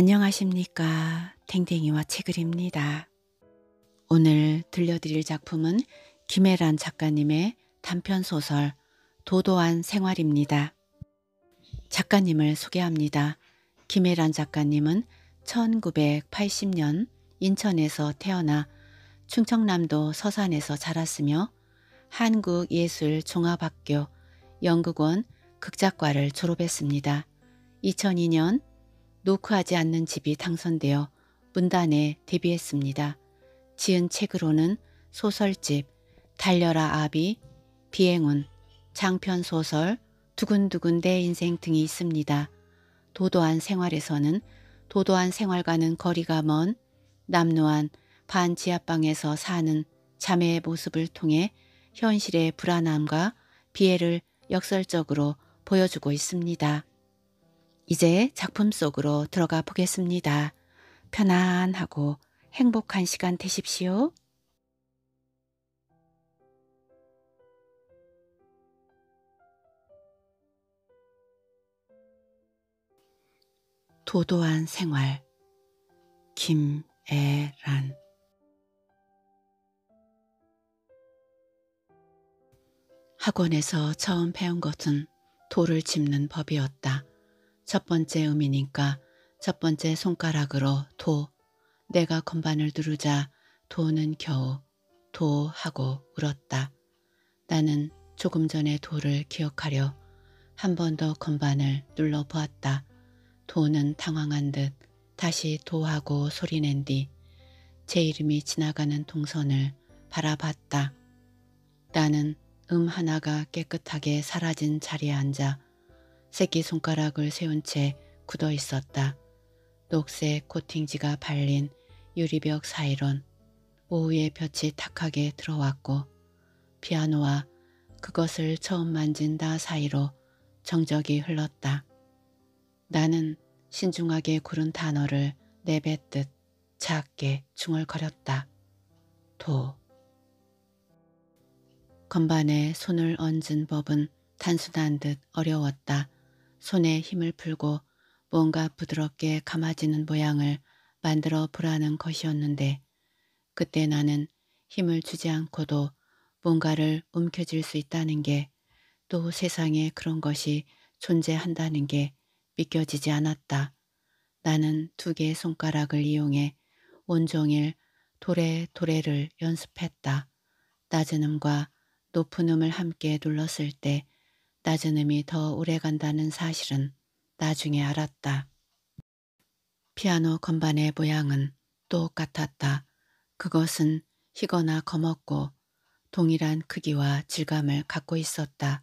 안녕하십니까. 탱탱이와 책을입니다. 오늘 들려드릴 작품은 김혜란 작가님의 단편소설 도도한 생활입니다. 작가님을 소개합니다. 김혜란 작가님은 1980년 인천에서 태어나 충청남도 서산에서 자랐으며 한국예술종합학교 연극원 극작과를 졸업했습니다. 2002년 노크하지 않는 집이 당선되어 문단에 데뷔했습니다. 지은 책으로는 소설집, 달려라 아비, 비행운, 장편소설, 두근두근 내 인생 등이 있습니다. 도도한 생활에서는 도도한 생활과는 거리가 먼 남루한 반지하방에서 사는 자매의 모습을 통해 현실의 불안함과 비애를 역설적으로 보여주고 있습니다. 이제 작품 속으로 들어가 보겠습니다. 편안하고 행복한 시간 되십시오. 도도한 생활 김애란 학원에서 처음 배운 것은 돌을 짚는 법이었다. 첫 번째 음이니까 첫 번째 손가락으로 도, 내가 건반을 두르자 도는 겨우 도 하고 울었다. 나는 조금 전에 도를 기억하려 한 번 더 건반을 눌러보았다. 도는 당황한 듯 다시 도하고 소리낸 뒤 제 이름이 지나가는 동선을 바라봤다. 나는 음 하나가 깨끗하게 사라진 자리에 앉아 새끼손가락을 세운 채 굳어 있었다. 녹색 코팅지가 발린 유리벽 사이론 오후에 볕이 탁하게 들어왔고 피아노와 그것을 처음 만진 다 사이로 정적이 흘렀다. 나는 신중하게 구른 단어를 내뱉듯 작게 중얼거렸다. 도. 건반에 손을 얹은 법은 단순한 듯 어려웠다. 손에 힘을 풀고 뭔가 부드럽게 감아지는 모양을 만들어 보라는 것이었는데 그때 나는 힘을 주지 않고도 뭔가를 움켜쥘 수 있다는 게 또 세상에 그런 것이 존재한다는 게 믿겨지지 않았다. 나는 두 개의 손가락을 이용해 온종일 도래 도래를 연습했다. 낮은 음과 높은 음을 함께 눌렀을 때 낮은 음이 더 오래 간다는 사실은 나중에 알았다. 피아노 건반의 모양은 똑같았다. 그것은 희거나 검었고 동일한 크기와 질감을 갖고 있었다.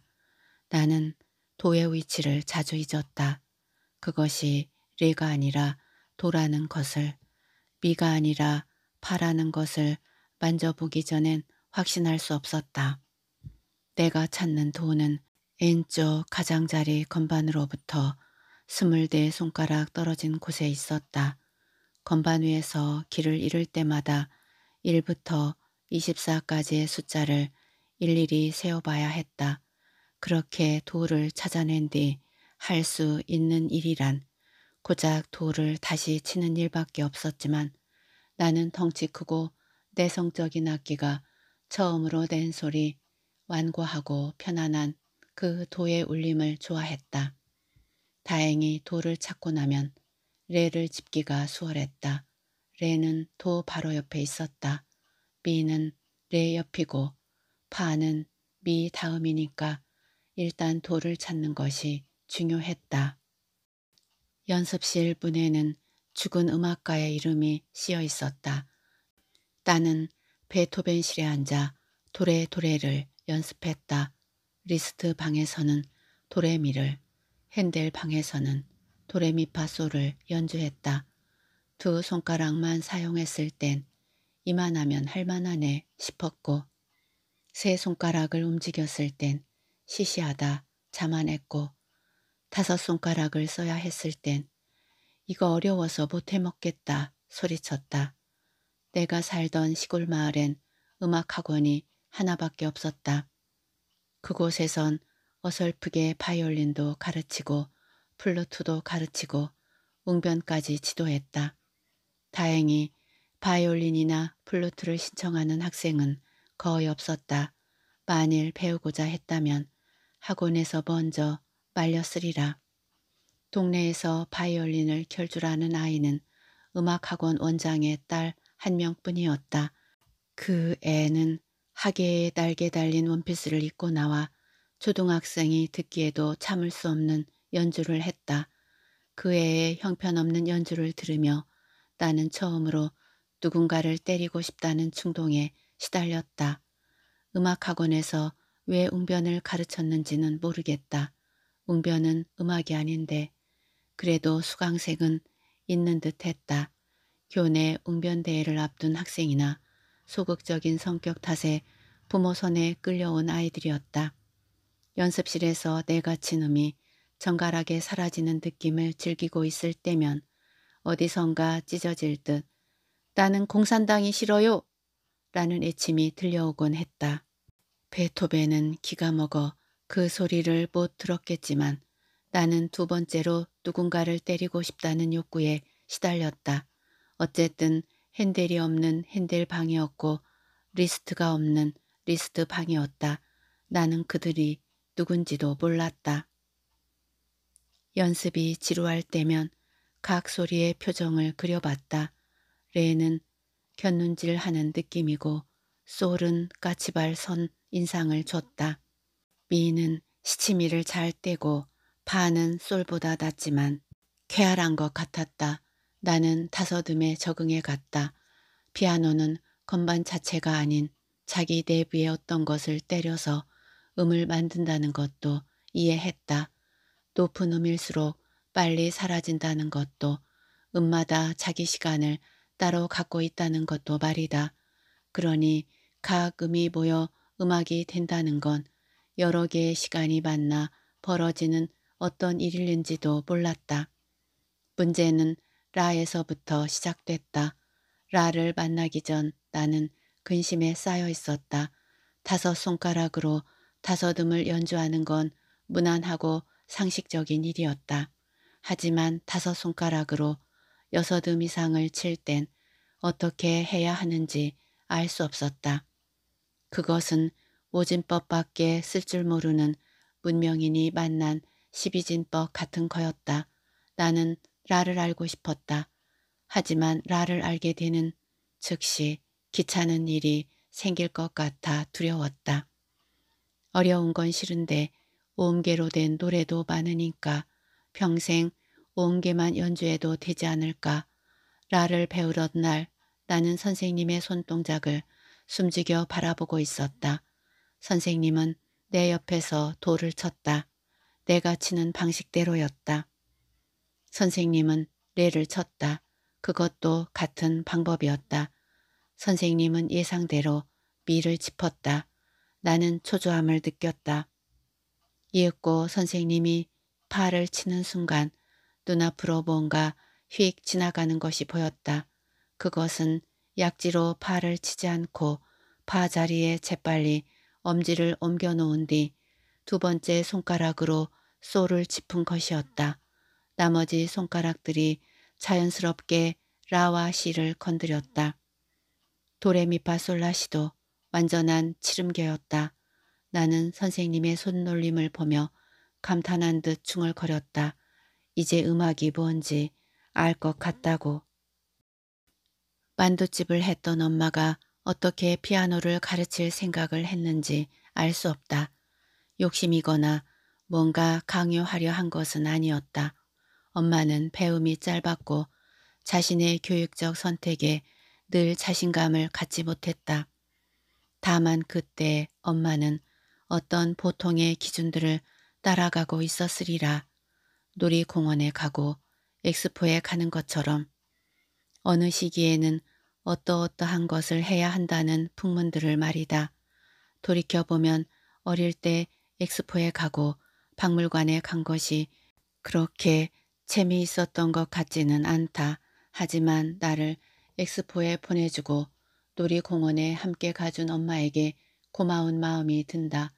나는 도의 위치를 자주 잊었다. 그것이 레가 아니라 도라는 것을, 미가 아니라 파라는 것을 만져보기 전엔 확신할 수 없었다. 내가 찾는 도는 왼쪽 가장자리 건반으로부터 스물대 네 손가락 떨어진 곳에 있었다. 건반 위에서 길을 잃을 때마다 1부터 24까지의 숫자를 일일이 세어봐야 했다. 그렇게 돌을 찾아낸 뒤 할 수 있는 일이란 고작 돌을 다시 치는 일밖에 없었지만 나는 덩치 크고 내성적인 악기가 처음으로 낸 소리 완고하고 편안한 그 도의 울림을 좋아했다. 다행히 도를 찾고 나면 레를 집기가 수월했다. 레는 도 바로 옆에 있었다. 미는 레 옆이고 파는 미 다음이니까 일단 도를 찾는 것이 중요했다. 연습실 문에는 죽은 음악가의 이름이 씌어 있었다. 나는 베토벤실에 앉아 도레도레를 연습했다. 리스트 방에서는 도레미를, 핸델 방에서는 도레미파솔을 연주했다. 두 손가락만 사용했을 땐 이만하면 할만하네 싶었고 세 손가락을 움직였을 땐 시시하다 자만했고 다섯 손가락을 써야 했을 땐 이거 어려워서 못해먹겠다 소리쳤다. 내가 살던 시골 마을엔 음악학원이 하나밖에 없었다. 그곳에선 어설프게 바이올린도 가르치고 플루트도 가르치고 웅변까지 지도했다. 다행히 바이올린이나 플루트를 신청하는 학생은 거의 없었다. 만일 배우고자 했다면 학원에서 먼저 말렸으리라. 동네에서 바이올린을 결주라는 아이는 음악학원 원장의 딸 한 명뿐이었다. 그 애는 하계에 날개 달린 원피스를 입고 나와 초등학생이 듣기에도 참을 수 없는 연주를 했다. 그 애의 형편없는 연주를 들으며 나는 처음으로 누군가를 때리고 싶다는 충동에 시달렸다. 음악학원에서 왜 웅변을 가르쳤는지는 모르겠다. 웅변은 음악이 아닌데 그래도 수강생은 있는 듯 했다. 교내 웅변대회를 앞둔 학생이나 소극적인 성격 탓에 부모 손에 끌려온 아이들이었다. 연습실에서 내 갇힌 음이 정갈하게 사라지는 느낌을 즐기고 있을 때면 어디선가 찢어질 듯 나는 공산당이 싫어요! 라는 애침이 들려오곤 했다. 베토벤은 기가 먹어 그 소리를 못 들었겠지만 나는 두 번째로 누군가를 때리고 싶다는 욕구에 시달렸다. 어쨌든 핸델이 없는 핸델 방이었고 리스트가 없는 리스트 방이었다. 나는 그들이 누군지도 몰랐다. 연습이 지루할 때면 각 소리의 표정을 그려봤다. 레는 견눈질하는 느낌이고 솔은 까치발 선 인상을 줬다. 미는 시치미를 잘 떼고 파는 솔보다 낮지만 쾌활한 것 같았다. 나는 다섯음에 적응해 갔다. 피아노는 건반 자체가 아닌 자기 내부의 어떤 것을 때려서 음을 만든다는 것도 이해했다. 높은 음일수록 빨리 사라진다는 것도 음마다 자기 시간을 따로 갖고 있다는 것도 말이다. 그러니 각 음이 모여 음악이 된다는 건 여러 개의 시간이 만나 벌어지는 어떤 일일는지도 몰랐다. 문제는 라에서부터 시작됐다. 라를 만나기 전 나는 근심에 쌓여 있었다. 다섯 손가락으로 다섯 음을 연주하는 건 무난하고 상식적인 일이었다. 하지만 다섯 손가락으로 여섯 음 이상을 칠 땐 어떻게 해야 하는지 알 수 없었다. 그것은 오진법밖에 쓸 줄 모르는 문명인이 만난 십이진법 같은 거였다. 나는 라를 알고 싶었다. 하지만 라를 알게 되는 즉시 귀찮은 일이 생길 것 같아 두려웠다. 어려운 건 싫은데 오음로된 노래도 많으니까 평생 오음만 연주해도 되지 않을까. 라를 배우던 날 나는 선생님의 손동작을 숨죽여 바라보고 있었다. 선생님은 내 옆에서 돌을 쳤다. 내가 치는 방식대로였다. 선생님은 레를 쳤다. 그것도 같은 방법이었다. 선생님은 예상대로 미를 짚었다. 나는 초조함을 느꼈다. 이윽고 선생님이 팔을 치는 순간 눈앞으로 뭔가 휙 지나가는 것이 보였다. 그것은 약지로 팔을 치지 않고 파 자리에 재빨리 엄지를 옮겨놓은 뒤 두 번째 손가락으로 쏠을 짚은 것이었다. 나머지 손가락들이 자연스럽게 라와 시를 건드렸다. 도레미파솔라시도 완전한 치름개였다. 나는 선생님의 손놀림을 보며 감탄한 듯 중얼거렸다. 이제 음악이 뭔지 알 것 같다고. 만두집을 했던 엄마가 어떻게 피아노를 가르칠 생각을 했는지 알 수 없다. 욕심이거나 뭔가 강요하려 한 것은 아니었다. 엄마는 배움이 짧았고 자신의 교육적 선택에 늘 자신감을 갖지 못했다. 다만 그때 엄마는 어떤 보통의 기준들을 따라가고 있었으리라 놀이공원에 가고 엑스포에 가는 것처럼 어느 시기에는 어떠어떠한 것을 해야 한다는 풍문들을 말이다. 돌이켜보면 어릴 때 엑스포에 가고 박물관에 간 것이 그렇게 재미있었던 것 같지는 않다. 하지만 나를 엑스포에 보내주고 놀이공원에 함께 가준 엄마에게 고마운 마음이 든다.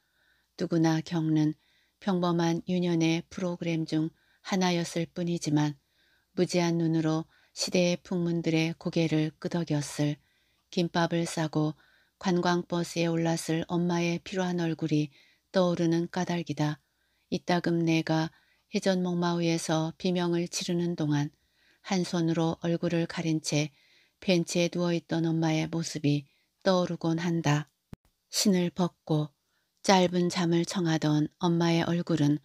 누구나 겪는 평범한 유년의 프로그램 중 하나였을 뿐이지만 무지한 눈으로 시대의 풍문들의 고개를 끄덕였을 김밥을 싸고 관광버스에 올랐을 엄마의 필요한 얼굴이 떠오르는 까닭이다. 이따금 내가 회전목마위에서 비명을 지르는 동안 한 손으로 얼굴을 가린 채 벤치에 누워있던 엄마의 모습이 떠오르곤 한다. 신을 벗고 짧은 잠을 청하던 엄마의 얼굴은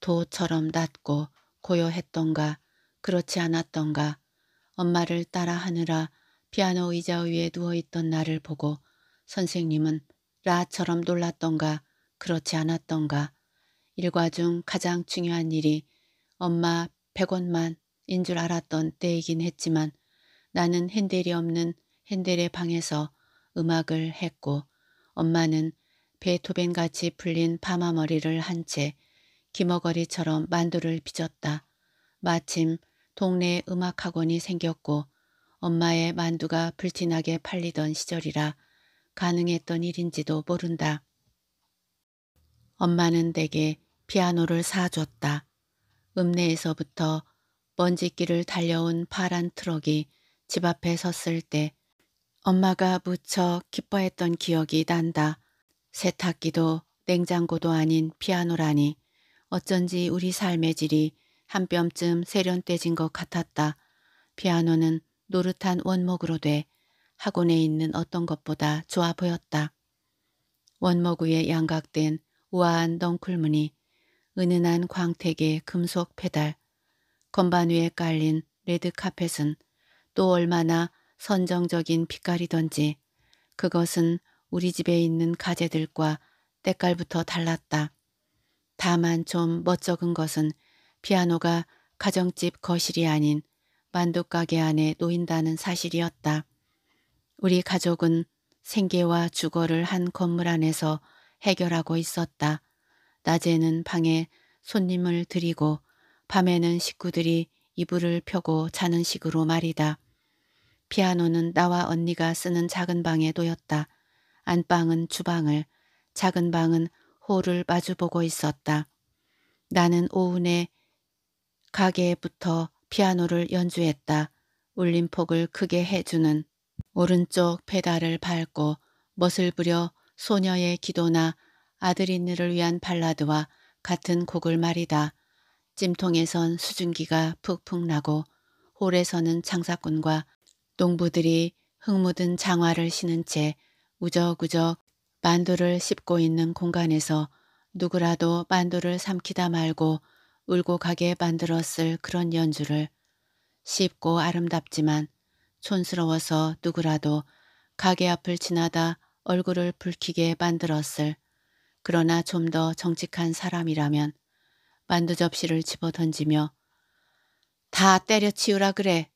도처럼 낮고 고요했던가 그렇지 않았던가 엄마를 따라하느라 피아노 의자 위에 누워있던 나를 보고 선생님은 라처럼 놀랐던가 그렇지 않았던가 일과 중 가장 중요한 일이 엄마 100원만인 줄 알았던 때이긴 했지만 나는 핸델이 없는 핸델의 방에서 음악을 했고 엄마는 베토벤같이 풀린 파마머리를 한 채 기머거리처럼 만두를 빚었다. 마침 동네 음악학원이 생겼고 엄마의 만두가 불티나게 팔리던 시절이라 가능했던 일인지도 모른다. 엄마는 내게 피아노를 사줬다. 읍내에서부터 먼지길을 달려온 파란 트럭이 집 앞에 섰을 때 엄마가 무척 기뻐했던 기억이 난다. 세탁기도 냉장고도 아닌 피아노라니 어쩐지 우리 삶의 질이 한 뼘쯤 세련돼진 것 같았다. 피아노는 노릇한 원목으로 돼 학원에 있는 어떤 것보다 좋아 보였다. 원목 위에 양각된 우아한 덩쿨무늬 은은한 광택의 금속 페달, 건반 위에 깔린 레드 카펫은 또 얼마나 선정적인 빛깔이던지 그것은 우리 집에 있는 가재들과 때깔부터 달랐다. 다만 좀 멋쩍은 것은 피아노가 가정집 거실이 아닌 만둣가게 안에 놓인다는 사실이었다. 우리 가족은 생계와 주거를 한 건물 안에서 해결하고 있었다. 낮에는 방에 손님을 들이고 밤에는 식구들이 이불을 펴고 자는 식으로 말이다. 피아노는 나와 언니가 쓰는 작은 방에 놓였다. 안방은 주방을, 작은 방은 홀을 마주보고 있었다. 나는 오후에 가게부터 피아노를 연주했다. 울림폭을 크게 해주는 오른쪽 페달을 밟고 멋을 부려 소녀의 기도나 아들린느를 위한 발라드와 같은 곡을 말이다. 찜통에선 수증기가 푹푹 나고 홀에서는 장사꾼과 농부들이 흙 묻은 장화를 신은 채 우적우적 만두를 씹고 있는 공간에서 누구라도 만두를 삼키다 말고 울고 가게 만들었을 그런 연주를 쉽고 아름답지만 촌스러워서 누구라도 가게 앞을 지나다 얼굴을 붉히게 만들었을 그러나 좀 더 정직한 사람이라면 만두 접시를 집어던지며 다 때려치우라 그래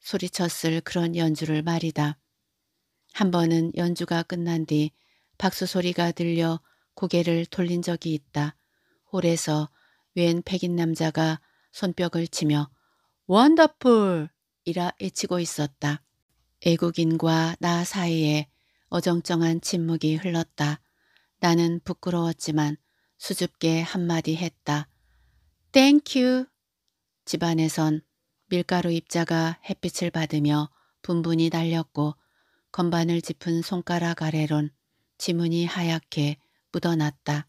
소리쳤을 그런 연주를 말이다. 한 번은 연주가 끝난 뒤 박수 소리가 들려 고개를 돌린 적이 있다. 홀에서 웬 백인 남자가 손뼉을 치며 원더풀! 이라 외치고 있었다. 애국인과 나 사이에 어정쩡한 침묵이 흘렀다. 나는 부끄러웠지만 수줍게 한마디 했다. 땡큐. 집안에선 밀가루 입자가 햇빛을 받으며 분분히 날렸고 건반을 짚은 손가락 아래론 지문이 하얗게 묻어났다.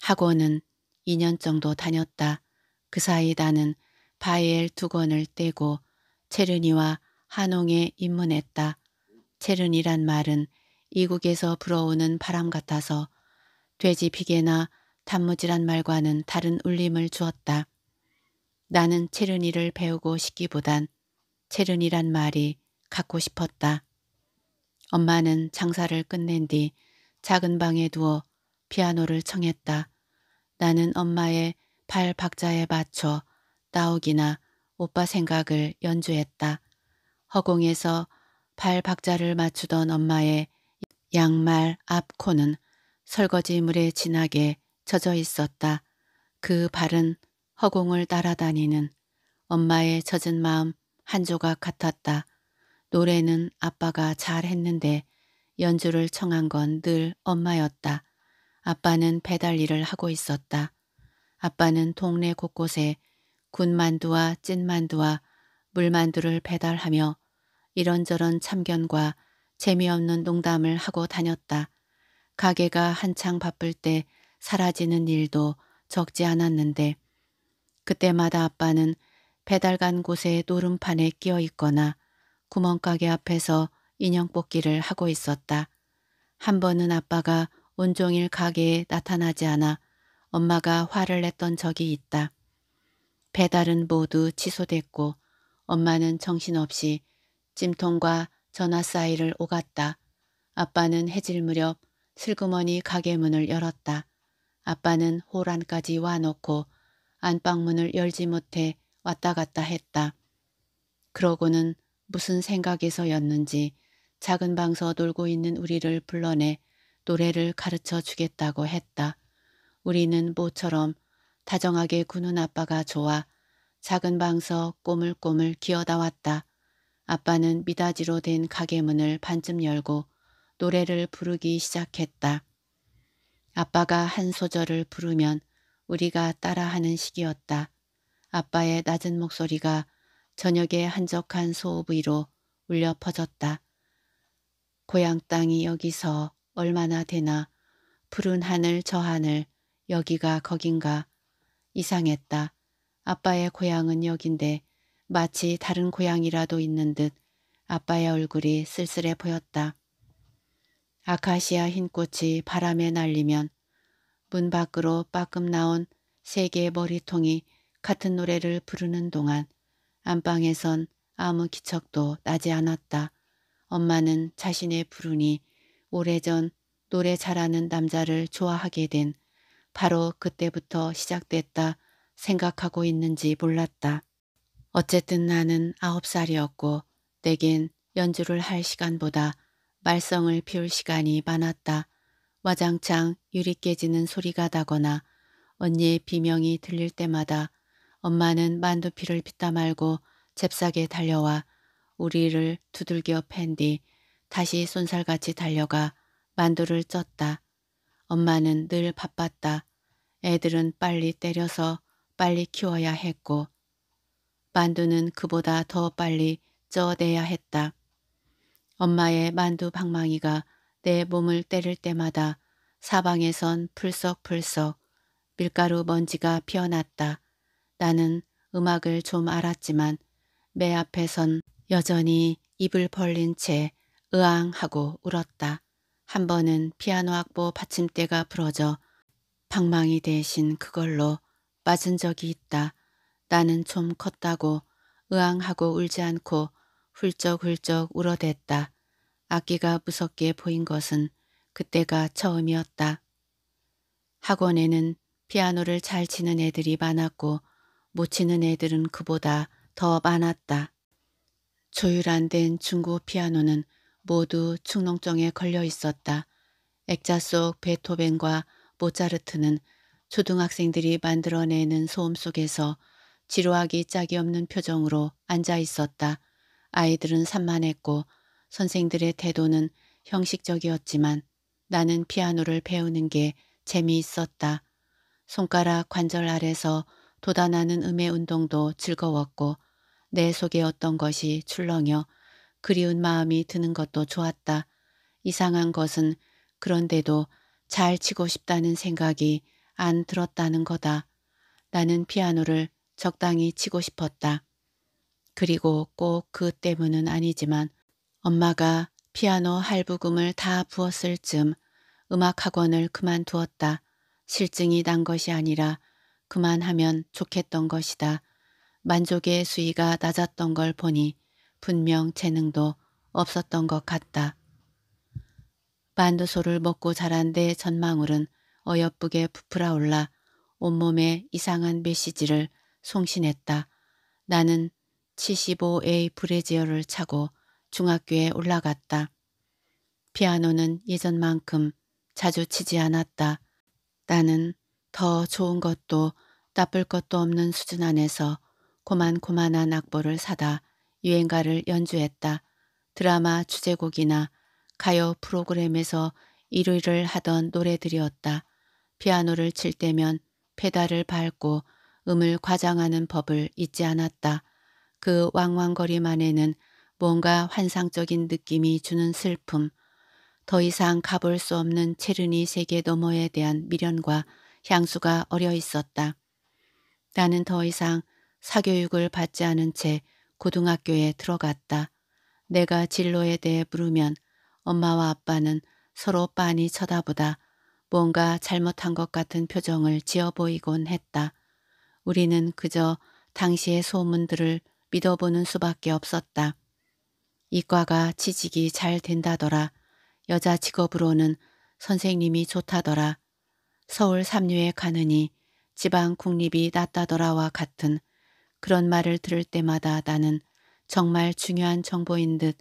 학원은 2년 정도 다녔다. 그 사이 나는 바이엘 두 권을 떼고 체르니와 한홍에 입문했다. 체른이란 말은 이국에서 불어오는 바람 같아서 돼지 피게나 단무지란 말과는 다른 울림을 주었다. 나는 체르니를 배우고 싶기보단 체르니란 말이 갖고 싶었다. 엄마는 장사를 끝낸 뒤 작은 방에 누워 피아노를 청했다. 나는 엄마의 발 박자에 맞춰 따오기나 오빠 생각을 연주했다. 허공에서 발 박자를 맞추던 엄마의 양말 앞 코는 설거지물에 진하게 젖어 있었다. 그 발은 허공을 따라다니는 엄마의 젖은 마음 한 조각 같았다. 노래는 아빠가 잘 했는데 연주를 청한 건 늘 엄마였다. 아빠는 배달 일을 하고 있었다. 아빠는 동네 곳곳에 군만두와 찐만두와 물만두를 배달하며 이런저런 참견과 재미없는 농담을 하고 다녔다. 가게가 한창 바쁠 때 사라지는 일도 적지 않았는데 그때마다 아빠는 배달 간곳에 노름판에 끼어 있거나 구멍가게 앞에서 인형 뽑기를 하고 있었다. 한 번은 아빠가 온종일 가게에 나타나지 않아 엄마가 화를 냈던 적이 있다. 배달은 모두 취소됐고 엄마는 정신없이 찜통과 전화 사이를 오갔다. 아빠는 해질 무렵 슬그머니 가게 문을 열었다. 아빠는 호란까지 와놓고 안방문을 열지 못해 왔다 갔다 했다. 그러고는 무슨 생각에서였는지 작은 방서 놀고 있는 우리를 불러내 노래를 가르쳐 주겠다고 했다. 우리는 모처럼 다정하게 구는 아빠가 좋아 작은 방서 꼬물꼬물 기어다왔다. 아빠는 미닫이로 된 가게 문을 반쯤 열고 노래를 부르기 시작했다. 아빠가 한 소절을 부르면 우리가 따라하는 시기였다. 아빠의 낮은 목소리가 저녁의 한적한 소읍위로 울려 퍼졌다. 고향 땅이 여기서 얼마나 되나 푸른 하늘 저 하늘 여기가 거긴가 이상했다. 아빠의 고향은 여긴데 마치 다른 고향이라도 있는 듯 아빠의 얼굴이 쓸쓸해 보였다. 아카시아 흰꽃이 바람에 날리면 문 밖으로 빠끔 나온 세 개의 머리통이 같은 노래를 부르는 동안 안방에선 아무 기척도 나지 않았다. 엄마는 자신의 부르니 오래전 노래 잘하는 남자를 좋아하게 된 바로 그때부터 시작됐다 생각하고 있는지 몰랐다. 어쨌든 나는 아홉 살이었고 내겐 연주를 할 시간보다 말썽을 피울 시간이 많았다. 와장창 유리 깨지는 소리가 나거나 언니의 비명이 들릴 때마다 엄마는 만두피를 빗다 말고 잽싸게 달려와 우리를 두들겨 팬 뒤 다시 손살같이 달려가 만두를 쪘다. 엄마는 늘 바빴다. 애들은 빨리 때려서 빨리 키워야 했고 만두는 그보다 더 빨리 쪄내야 했다. 엄마의 만두 방망이가 내 몸을 때릴 때마다 사방에선 풀썩풀썩 밀가루 먼지가 피어났다. 나는 음악을 좀 알았지만 매 앞에선 여전히 입을 벌린 채 으앙하고 울었다. 한 번은 피아노 악보 받침대가 부러져 방망이 대신 그걸로 빠진 적이 있다. 나는 좀 컸다고 의앙하고 울지 않고 훌쩍훌쩍 울어댔다. 악기가 무섭게 보인 것은 그때가 처음이었다. 학원에는 피아노를 잘 치는 애들이 많았고 못 치는 애들은 그보다 더 많았다. 조율 안 된 중고 피아노는 모두 충농증에 걸려 있었다. 액자 속 베토벤과 모차르트는 초등학생들이 만들어내는 소음 속에서 지루하기 짝이 없는 표정으로 앉아 있었다. 아이들은 산만했고 선생들의 태도는 형식적이었지만 나는 피아노를 배우는 게 재미있었다. 손가락 관절 아래서 돋아나는 음의 운동도 즐거웠고 내 속에 어떤 것이 출렁여 그리운 마음이 드는 것도 좋았다. 이상한 것은 그런데도 잘 치고 싶다는 생각이 안 들었다는 거다. 나는 피아노를 적당히 치고 싶었다. 그리고 꼭 그 때문은 아니지만 엄마가 피아노 할부금을 다 부었을 즈 음악학원을 음 그만두었다. 실증이 난 것이 아니라 그만하면 좋겠던 것이다. 만족의 수위가 낮았던 걸 보니 분명 재능도 없었던 것 같다. 만두소를 먹고 자란 내 전망울은 어여쁘게 부풀어 올라 온몸에 이상한 메시지를 송신했다. 나는 75A 브레지어를 차고 중학교에 올라갔다. 피아노는 예전만큼 자주 치지 않았다. 나는 더 좋은 것도 나쁠 것도 없는 수준 안에서 고만고만한 악보를 사다 유행가를 연주했다. 드라마 주제곡이나 가요 프로그램에서 1위를 하던 노래들이었다. 피아노를 칠 때면 페달을 밟고 음을 과장하는 법을 잊지 않았다. 그 왕왕거림안에는 뭔가 환상적인 느낌이 주는 슬픔, 더 이상 가볼 수 없는 체르니 세계 너머에 대한 미련과 향수가 어려 있었다. 나는 더 이상 사교육을 받지 않은 채 고등학교에 들어갔다. 내가 진로에 대해 물으면 엄마와 아빠는 서로 빤히 쳐다보다 뭔가 잘못한 것 같은 표정을 지어 보이곤 했다. 우리는 그저 당시의 소문들을 믿어보는 수밖에 없었다. 이과가 취직이 잘 된다더라. 여자 직업으로는 선생님이 좋다더라. 서울 삼류에 가느니 지방 국립이 낫다더라와 같은 그런 말을 들을 때마다 나는 정말 중요한 정보인 듯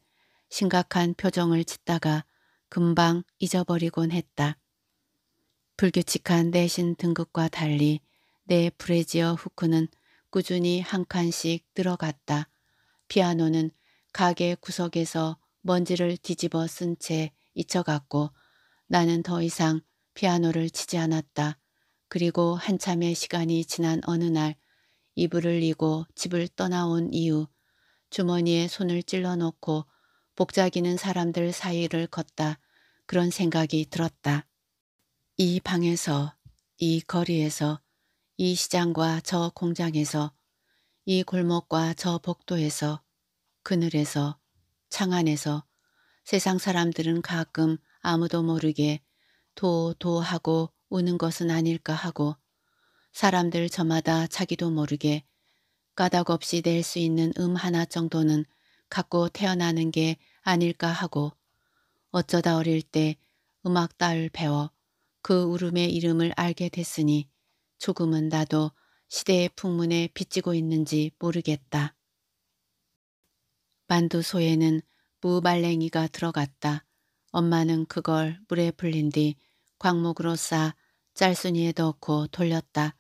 심각한 표정을 짓다가 금방 잊어버리곤 했다. 불규칙한 내신 등급과 달리 내 네, 브레지어 후크는 꾸준히 한 칸씩 들어갔다. 피아노는 가게 구석에서 먼지를 뒤집어 쓴 채 잊혀갔고 나는 더 이상 피아노를 치지 않았다. 그리고 한참의 시간이 지난 어느 날 이불을 이고 집을 떠나온 이후 주머니에 손을 찔러놓고 복작이는 사람들 사이를 걷다 그런 생각이 들었다. 이 방에서 이 거리에서 이 시장과 저 공장에서 이 골목과 저 복도에서 그늘에서 창 안에서 세상 사람들은 가끔 아무도 모르게 도도 하고 우는 것은 아닐까 하고 사람들 저마다 자기도 모르게 까닭 없이 낼 수 있는 음 하나 정도는 갖고 태어나는 게 아닐까 하고 어쩌다 어릴 때 음악 딸 배워 그 울음의 이름을 알게 됐으니 조금은 나도 시대의 풍문에 빚지고 있는지 모르겠다. 만두소에는 무말랭이가 들어갔다. 엄마는 그걸 물에 불린 뒤 광목으로 싸 짤순이에 넣고 돌렸다.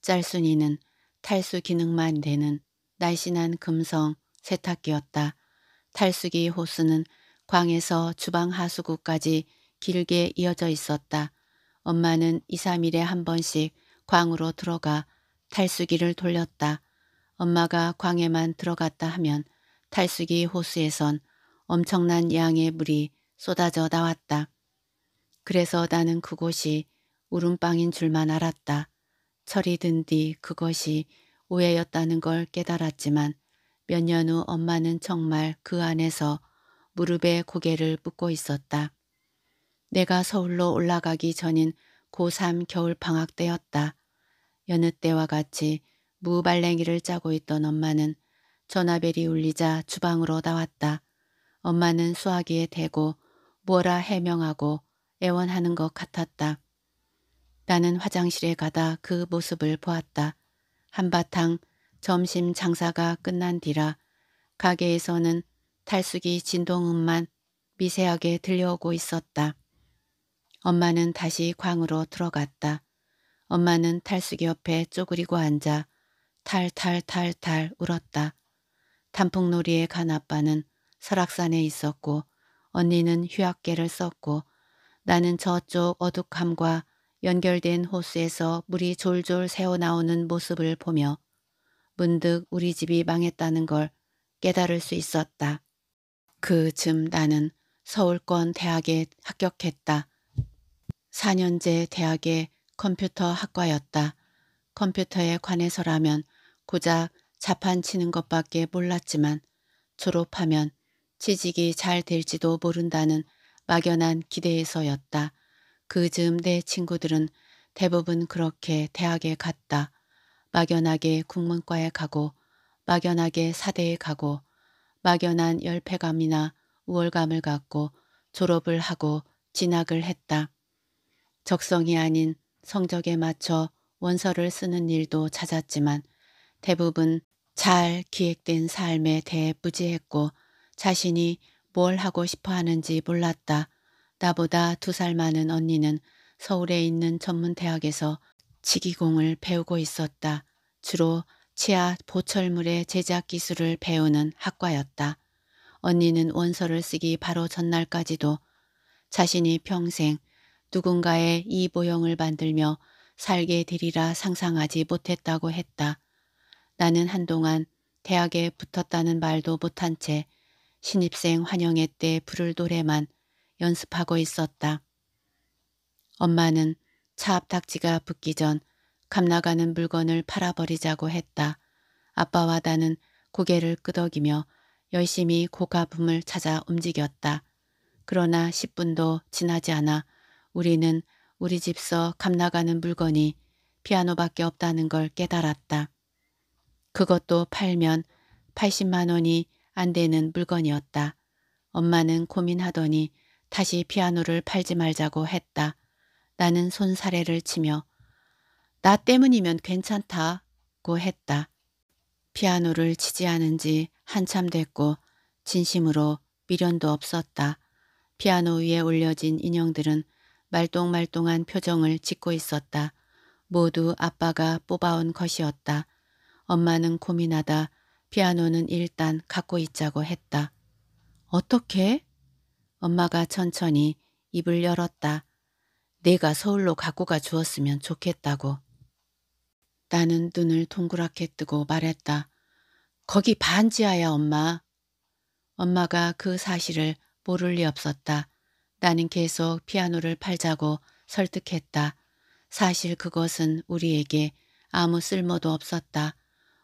짤순이는 탈수 기능만 되는 날씬한 금성 세탁기였다. 탈수기 호수는 광에서 주방 하수구까지 길게 이어져 있었다. 엄마는 2, 3일에 한 번씩 광으로 들어가 탈수기를 돌렸다. 엄마가 광에만 들어갔다 하면 탈수기 호수에선 엄청난 양의 물이 쏟아져 나왔다. 그래서 나는 그곳이 울음방인 줄만 알았다. 철이 든 뒤 그것이 오해였다는 걸 깨달았지만 몇 년 후 엄마는 정말 그 안에서 무릎에 고개를 묻고 있었다. 내가 서울로 올라가기 전인 고3 겨울 방학 때였다. 여느 때와 같이 무발랭이를 짜고 있던 엄마는 전화벨이 울리자 주방으로 나왔다. 엄마는 수화기에 대고 뭐라 해명하고 애원하는 것 같았다. 나는 화장실에 가다 그 모습을 보았다. 한바탕 점심 장사가 끝난 뒤라 가게에서는 탈수기 진동음만 미세하게 들려오고 있었다. 엄마는 다시 광으로 들어갔다. 엄마는 탈수기 옆에 쪼그리고 앉아 탈탈탈탈 울었다. 단풍놀이에 간 아빠는 설악산에 있었고 언니는 휴학계를 썼고 나는 저쪽 어둑함과 연결된 호수에서 물이 졸졸 새어나오는 모습을 보며 문득 우리 집이 망했다는 걸 깨달을 수 있었다. 그쯤 나는 서울권 대학에 합격했다. 4년제 대학의 컴퓨터 학과였다. 컴퓨터에 관해서라면 고작 자판 치는 것밖에 몰랐지만 졸업하면 취직이 잘 될지도 모른다는 막연한 기대에서였다. 그 즈음 내 친구들은 대부분 그렇게 대학에 갔다. 막연하게 국문과에 가고 막연하게 사대에 가고 막연한 열패감이나 우월감을 갖고 졸업을 하고 진학을 했다. 적성이 아닌 성적에 맞춰 원서를 쓰는 일도 찾았지만 대부분 잘 기획된 삶에 대해 부지했고 자신이 뭘 하고 싶어 하는지 몰랐다. 나보다 두 살 많은 언니는 서울에 있는 전문대학에서 지기공을 배우고 있었다. 주로 치아 보철물의 제작 기술을 배우는 학과였다. 언니는 원서를 쓰기 바로 전날까지도 자신이 평생 누군가의 이 모형을 만들며 살게 되리라 상상하지 못했다고 했다. 나는 한동안 대학에 붙었다는 말도 못한 채 신입생 환영회 때 부를 노래만 연습하고 있었다. 엄마는 차 앞딱지가 붙기 전 감나가는 물건을 팔아버리자고 했다. 아빠와 나는 고개를 끄덕이며 열심히 고가품을 찾아 움직였다. 그러나 10분도 지나지 않아 우리는 우리 집서 값나가는 물건이 피아노밖에 없다는 걸 깨달았다. 그것도 팔면 80만 원이 안 되는 물건이었다. 엄마는 고민하더니 다시 피아노를 팔지 말자고 했다. 나는 손사래를 치며 나 때문이면 괜찮다고 했다. 피아노를 치지 않은 지 한참 됐고 진심으로 미련도 없었다. 피아노 위에 올려진 인형들은 말똥말똥한 표정을 짓고 있었다. 모두 아빠가 뽑아온 것이었다. 엄마는 고민하다 피아노는 일단 갖고 있자고 했다. 어떻게? 엄마가 천천히 입을 열었다. 내가 서울로 갖고 가 주었으면 좋겠다고. 나는 눈을 동그랗게 뜨고 말했다. 거기 반지하야 엄마. 엄마가 그 사실을 모를 리 없었다. 나는 계속 피아노를 팔자고 설득했다. 사실 그것은 우리에게 아무 쓸모도 없었다.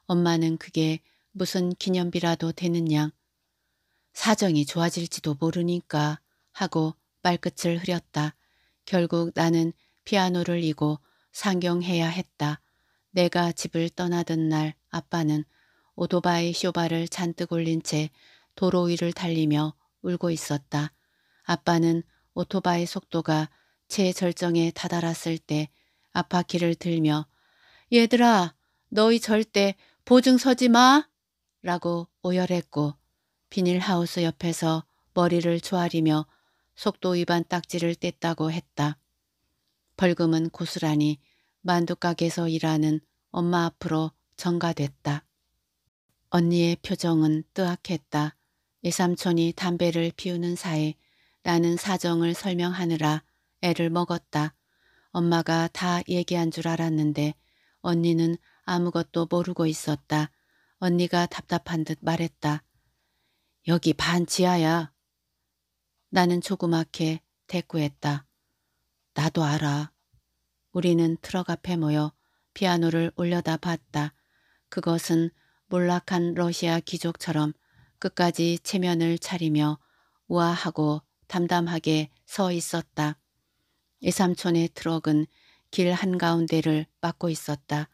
엄마는 그게 무슨 기념비라도 되는 양. 사정이 좋아질지도 모르니까 하고 말끝을 흐렸다. 결국 나는 피아노를 이고 상경해야 했다. 내가 집을 떠나던 날 아빠는 오토바이 쇼바를 잔뜩 올린 채 도로 위를 달리며 울고 있었다. 아빠는 오토바이 속도가 제 절정에 다다랐을 때 아파키를 들며 얘들아 너희 절대 보증 서지 마! 라고 오열했고 비닐하우스 옆에서 머리를 조아리며 속도 위반 딱지를 뗐다고 했다. 벌금은 고스란히 만두가게에서 일하는 엄마 앞으로 전가됐다. 언니의 표정은 뜨악했다. 이삼촌이 담배를 피우는 사이 라는 사정을 설명하느라 애를 먹었다. 엄마가 다 얘기한 줄 알았는데 언니는 아무것도 모르고 있었다. 언니가 답답한 듯 말했다. 여기 반 지하야. 나는 조그맣게 대꾸했다. 나도 알아. 우리는 트럭 앞에 모여 피아노를 올려다 봤다. 그것은 몰락한 러시아 귀족처럼 끝까지 체면을 차리며 우아하고 담담하게 서 있었다. 이삼촌의 트럭은 길 한가운데를 막고 있었다.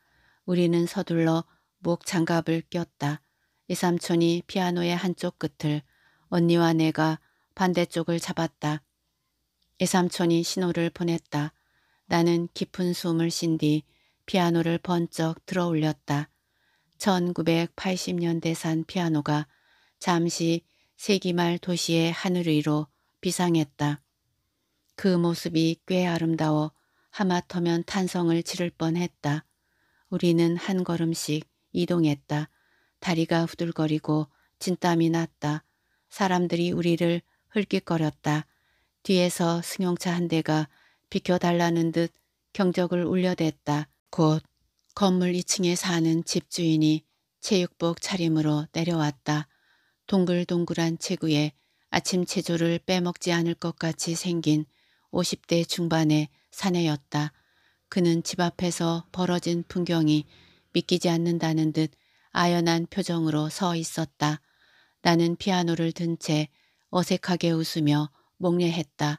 우리는 서둘러 목 장갑을 꼈다. 이삼촌이 피아노의 한쪽 끝을 언니와 내가 반대쪽을 잡았다. 이삼촌이 신호를 보냈다. 나는 깊은 숨을 쉰 뒤 피아노를 번쩍 들어 올렸다. 1980년대산 피아노가 잠시 세기말 도시의 하늘 위로 비상했다. 그 모습이 꽤 아름다워 하마터면 탄성을 지를 뻔했다. 우리는 한 걸음씩 이동했다. 다리가 후들거리고 진땀이 났다. 사람들이 우리를 흘깃거렸다. 뒤에서 승용차 한 대가 비켜달라는 듯 경적을 울려댔다. 곧 건물 2층에 사는 집주인이 체육복 차림으로 내려왔다. 동글동글한 체구에 아침 체조를 빼먹지 않을 것 같이 생긴 50대 중반의 사내였다. 그는 집 앞에서 벌어진 풍경이 믿기지 않는다는 듯 아연한 표정으로 서 있었다. 나는 피아노를 든 채 어색하게 웃으며 목례했다.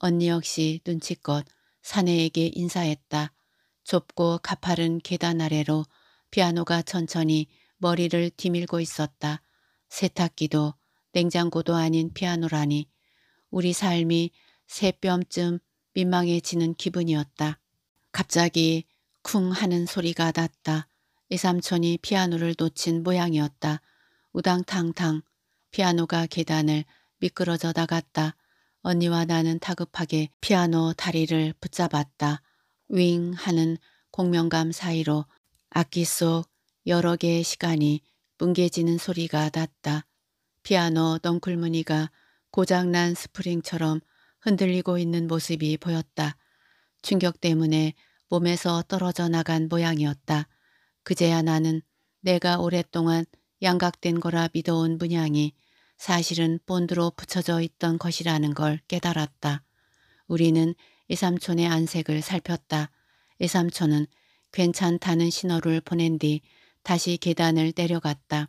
언니 역시 눈치껏 사내에게 인사했다. 좁고 가파른 계단 아래로 피아노가 천천히 머리를 뒤밀고 있었다. 세탁기도 냉장고도 아닌 피아노라니 우리 삶이 새 뼘쯤 민망해지는 기분이었다. 갑자기 쿵 하는 소리가 났다. 이삼촌이 피아노를 놓친 모양이었다. 우당탕탕 피아노가 계단을 미끄러져 나갔다. 언니와 나는 다급하게 피아노 다리를 붙잡았다. 윙 하는 공명감 사이로 악기 속 여러 개의 시간이 뭉개지는 소리가 났다. 피아노 덩굴무늬가 고장난 스프링처럼 흔들리고 있는 모습이 보였다. 충격 때문에 몸에서 떨어져 나간 모양이었다. 그제야 나는 내가 오랫동안 양각된 거라 믿어온 문양이 사실은 본드로 붙여져 있던 것이라는 걸 깨달았다. 우리는 이삼촌의 안색을 살폈다. 이삼촌은 괜찮다는 신호를 보낸 뒤 다시 계단을 내려갔다.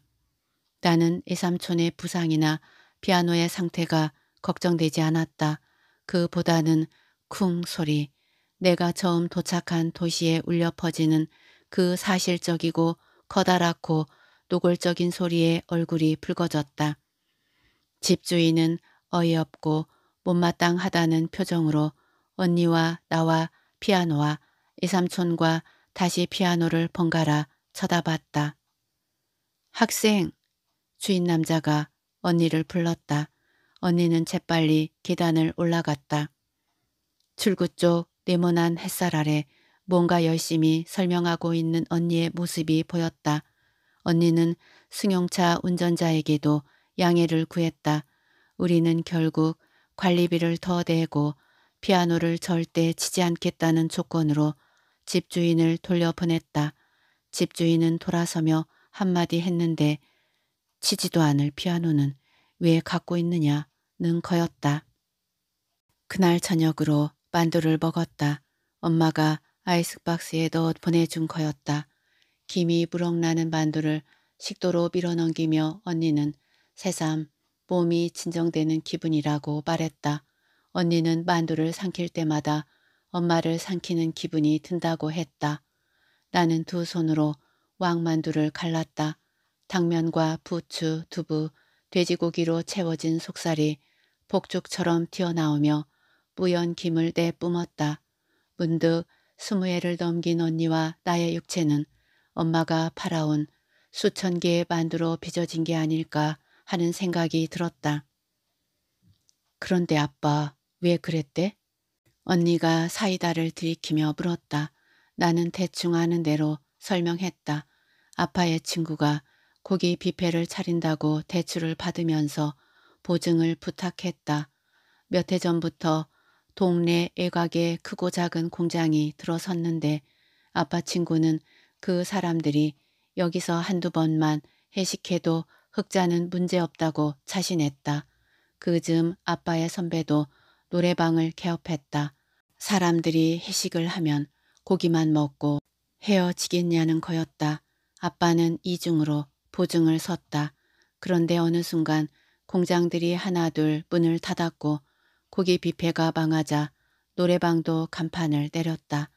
나는 이삼촌의 부상이나 피아노의 상태가 걱정되지 않았다. 그보다는 쿵 소리, 내가 처음 도착한 도시에 울려 퍼지는 그 사실적이고 커다랗고 노골적인 소리에 얼굴이 붉어졌다. 집주인은 어이없고 못마땅하다는 표정으로 언니와 나와 피아노와 이삼촌과 다시 피아노를 번갈아 쳐다봤다. 학생, 주인 남자가 언니를 불렀다. 언니는 재빨리 계단을 올라갔다. 출구 쪽 네모난 햇살 아래 뭔가 열심히 설명하고 있는 언니의 모습이 보였다. 언니는 승용차 운전자에게도 양해를 구했다. 우리는 결국 관리비를 더 내고 피아노를 절대 치지 않겠다는 조건으로 집주인을 돌려보냈다. 집주인은 돌아서며 한마디 했는데 치지도 않을 피아노는 왜 갖고 있느냐는 거였다. 그날 저녁으로 만두를 먹었다. 엄마가 아이스박스에 넣어 보내준 거였다. 김이 부럭나는 만두를 식도로 밀어넘기며 언니는 새삼 몸이 진정되는 기분이라고 말했다. 언니는 만두를 삼킬 때마다 엄마를 삼키는 기분이 든다고 했다. 나는 두 손으로 왕만두를 갈랐다. 당면과 부추, 두부, 돼지고기로 채워진 속살이 복죽처럼 튀어나오며 뿌연 김을 내뿜었다. 문득 스무 해를 넘긴 언니와 나의 육체는 엄마가 팔아온 수천 개의 만두로 빚어진 게 아닐까 하는 생각이 들었다. 그런데 아빠 왜 그랬대? 언니가 사이다를 들이키며 물었다. 나는 대충 아는 대로 설명했다. 아빠의 친구가 고기 뷔페를 차린다고 대출을 받으면서 보증을 부탁했다. 몇 해 전부터 동네 애곽에 크고 작은 공장이 들어섰는데 아빠 친구는 그 사람들이 여기서 한두 번만 회식해도 흑자는 문제없다고 자신했다. 그즈음 아빠의 선배도 노래방을 개업했다. 사람들이 회식을 하면 고기만 먹고 헤어지겠냐는 거였다. 아빠는 이중으로 보증을 섰다. 그런데 어느 순간 공장들이 하나둘 문을 닫았고 고기 뷔페가 망하자 노래방도 간판을 내렸다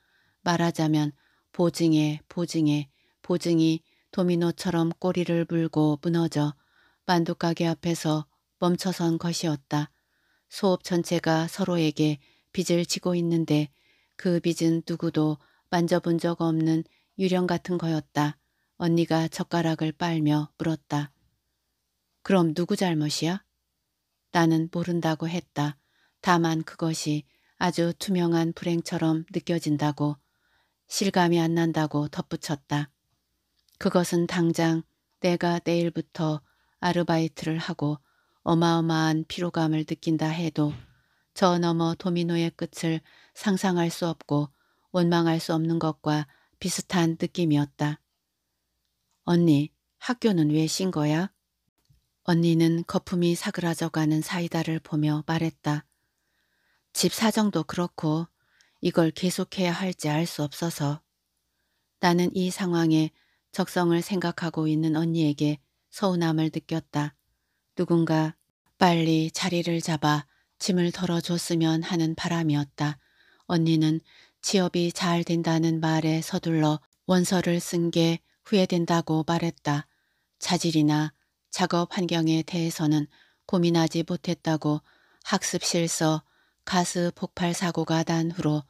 말하자면 보증에 보증에 보증이 도미노처럼 꼬리를 물고 무너져 만두가게 앞에서 멈춰선 것이었다. 소업 전체가 서로에게 빚을 지고 있는데 그 빚은 누구도 만져본 적 없는 유령 같은 거였다. 언니가 젓가락을 빨며 물었다. 그럼 누구 잘못이야? 나는 모른다고 했다. 다만 그것이 아주 투명한 불행처럼 느껴진다고 실감이 안 난다고 덧붙였다. 그것은 당장 내가 내일부터 아르바이트를 하고 어마어마한 피로감을 느낀다 해도 저 너머 도미노의 끝을 상상할 수 없고 원망할 수 없는 것과 비슷한 느낌이었다. 언니 학교는 왜 쉰 거야? 언니는 거품이 사그라져가는 사이다를 보며 말했다. 집 사정도 그렇고 이걸 계속해야 할지 알 수 없어서 나는 이 상황에 적성을 생각하고 있는 언니에게 서운함을 느꼈다. 누군가 빨리 자리를 잡아 짐을 덜어줬으면 하는 바람이었다. 언니는 취업이 잘 된다는 말에 서둘러 원서를 쓴게 후회된다고 말했다. 자질이나 작업 환경에 대해서는 고민하지 못했다고 학습실서 가스 폭발 사고가 난 후로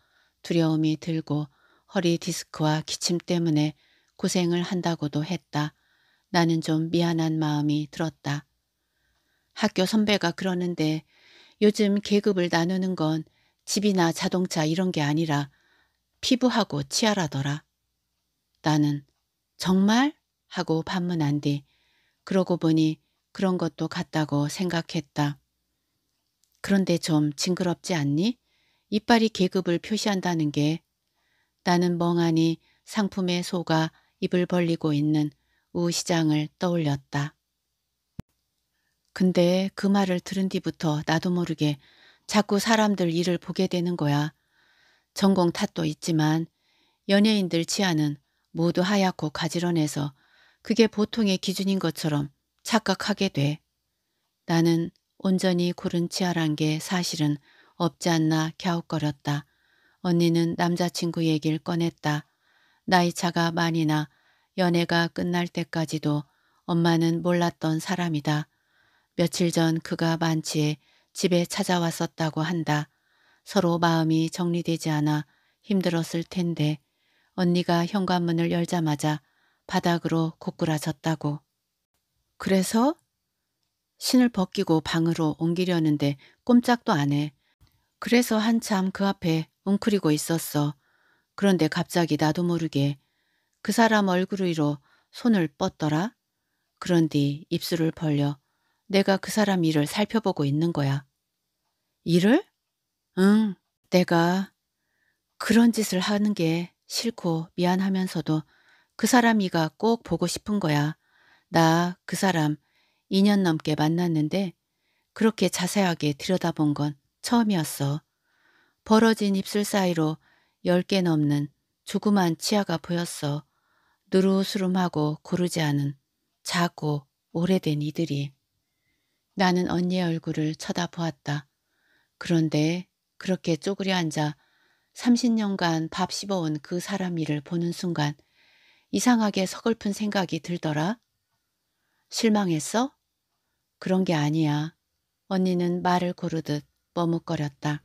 두려움이 들고 허리 디스크와 기침 때문에 고생을 한다고도 했다. 나는 좀 미안한 마음이 들었다. 학교 선배가 그러는데 요즘 계급을 나누는 건 집이나 자동차 이런 게 아니라 피부하고 치아라더라. 나는 정말? 하고 반문한 뒤 그러고 보니 그런 것도 같다고 생각했다. 그런데 좀 징그럽지 않니? 이빨이 계급을 표시한다는 게 나는 멍하니 상품의 소가 입을 벌리고 있는 우시장을 떠올렸다. 근데 그 말을 들은 뒤부터 나도 모르게 자꾸 사람들 일을 보게 되는 거야. 전공 탓도 있지만 연예인들 치아는 모두 하얗고 가지런해서 그게 보통의 기준인 것처럼 착각하게 돼. 나는 온전히 고른 치아란 게 사실은 없지 않나 갸웃거렸다. 언니는 남자친구 얘기를 꺼냈다. 나이차가 많이 나 연애가 끝날 때까지도 엄마는 몰랐던 사람이다. 며칠 전 그가 만취해 집에 찾아왔었다고 한다. 서로 마음이 정리되지 않아 힘들었을 텐데 언니가 현관문을 열자마자 바닥으로 고꾸라졌다고. 그래서? 신을 벗기고 방으로 옮기려는데 꼼짝도 안 해. 그래서 한참 그 앞에 웅크리고 있었어. 그런데 갑자기 나도 모르게 그 사람 얼굴 위로 손을 뻗더라. 그런 뒤 입술을 벌려 내가 그 사람 일을 살펴보고 있는 거야. 일을? 응, 내가 그런 짓을 하는 게 싫고 미안하면서도 그 사람이가 꼭 보고 싶은 거야. 나 그 사람 2년 넘게 만났는데 그렇게 자세하게 들여다본 건 처음이었어. 벌어진 입술 사이로 10개 넘는 조그만 치아가 보였어. 누르스름하고 고르지 않은 작고 오래된 이들이. 나는 언니의 얼굴을 쳐다보았다. 그런데 그렇게 쪼그려 앉아 30년간 밥 씹어온 그 사람 일을 보는 순간 이상하게 서글픈 생각이 들더라. 실망했어? 그런 게 아니야. 언니는 말을 고르듯 머뭇거렸다.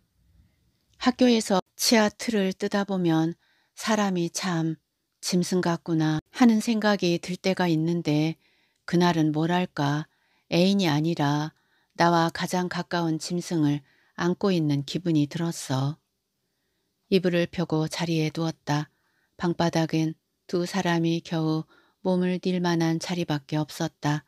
학교에서 치아 틀을 뜨다 보면 사람이 참 짐승 같구나 하는 생각이 들 때가 있는데 그날은 뭐랄까 애인이 아니라 나와 가장 가까운 짐승을 안고 있는 기분이 들었어. 이불을 펴고 자리에 누웠다. 방바닥엔 두 사람이 겨우 몸을 딜 만한 자리밖에 없었다.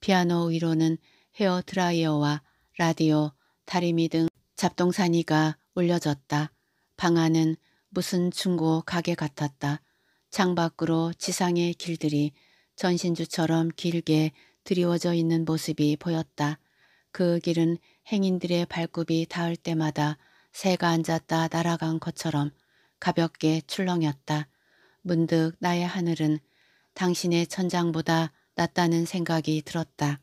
피아노 위로는 헤어 드라이어와 라디오, 다리미 등 잡동사니가 올려졌다방 안은 무슨 중고 가게 같았다. 창밖으로 지상의 길들이 전신주처럼 길게 드리워져 있는 모습이 보였다. 그 길은 행인들의 발굽이 닿을 때마다 새가 앉았다 날아간 것처럼 가볍게 출렁였다. 문득 나의 하늘은 당신의 천장보다 낫다는 생각이 들었다.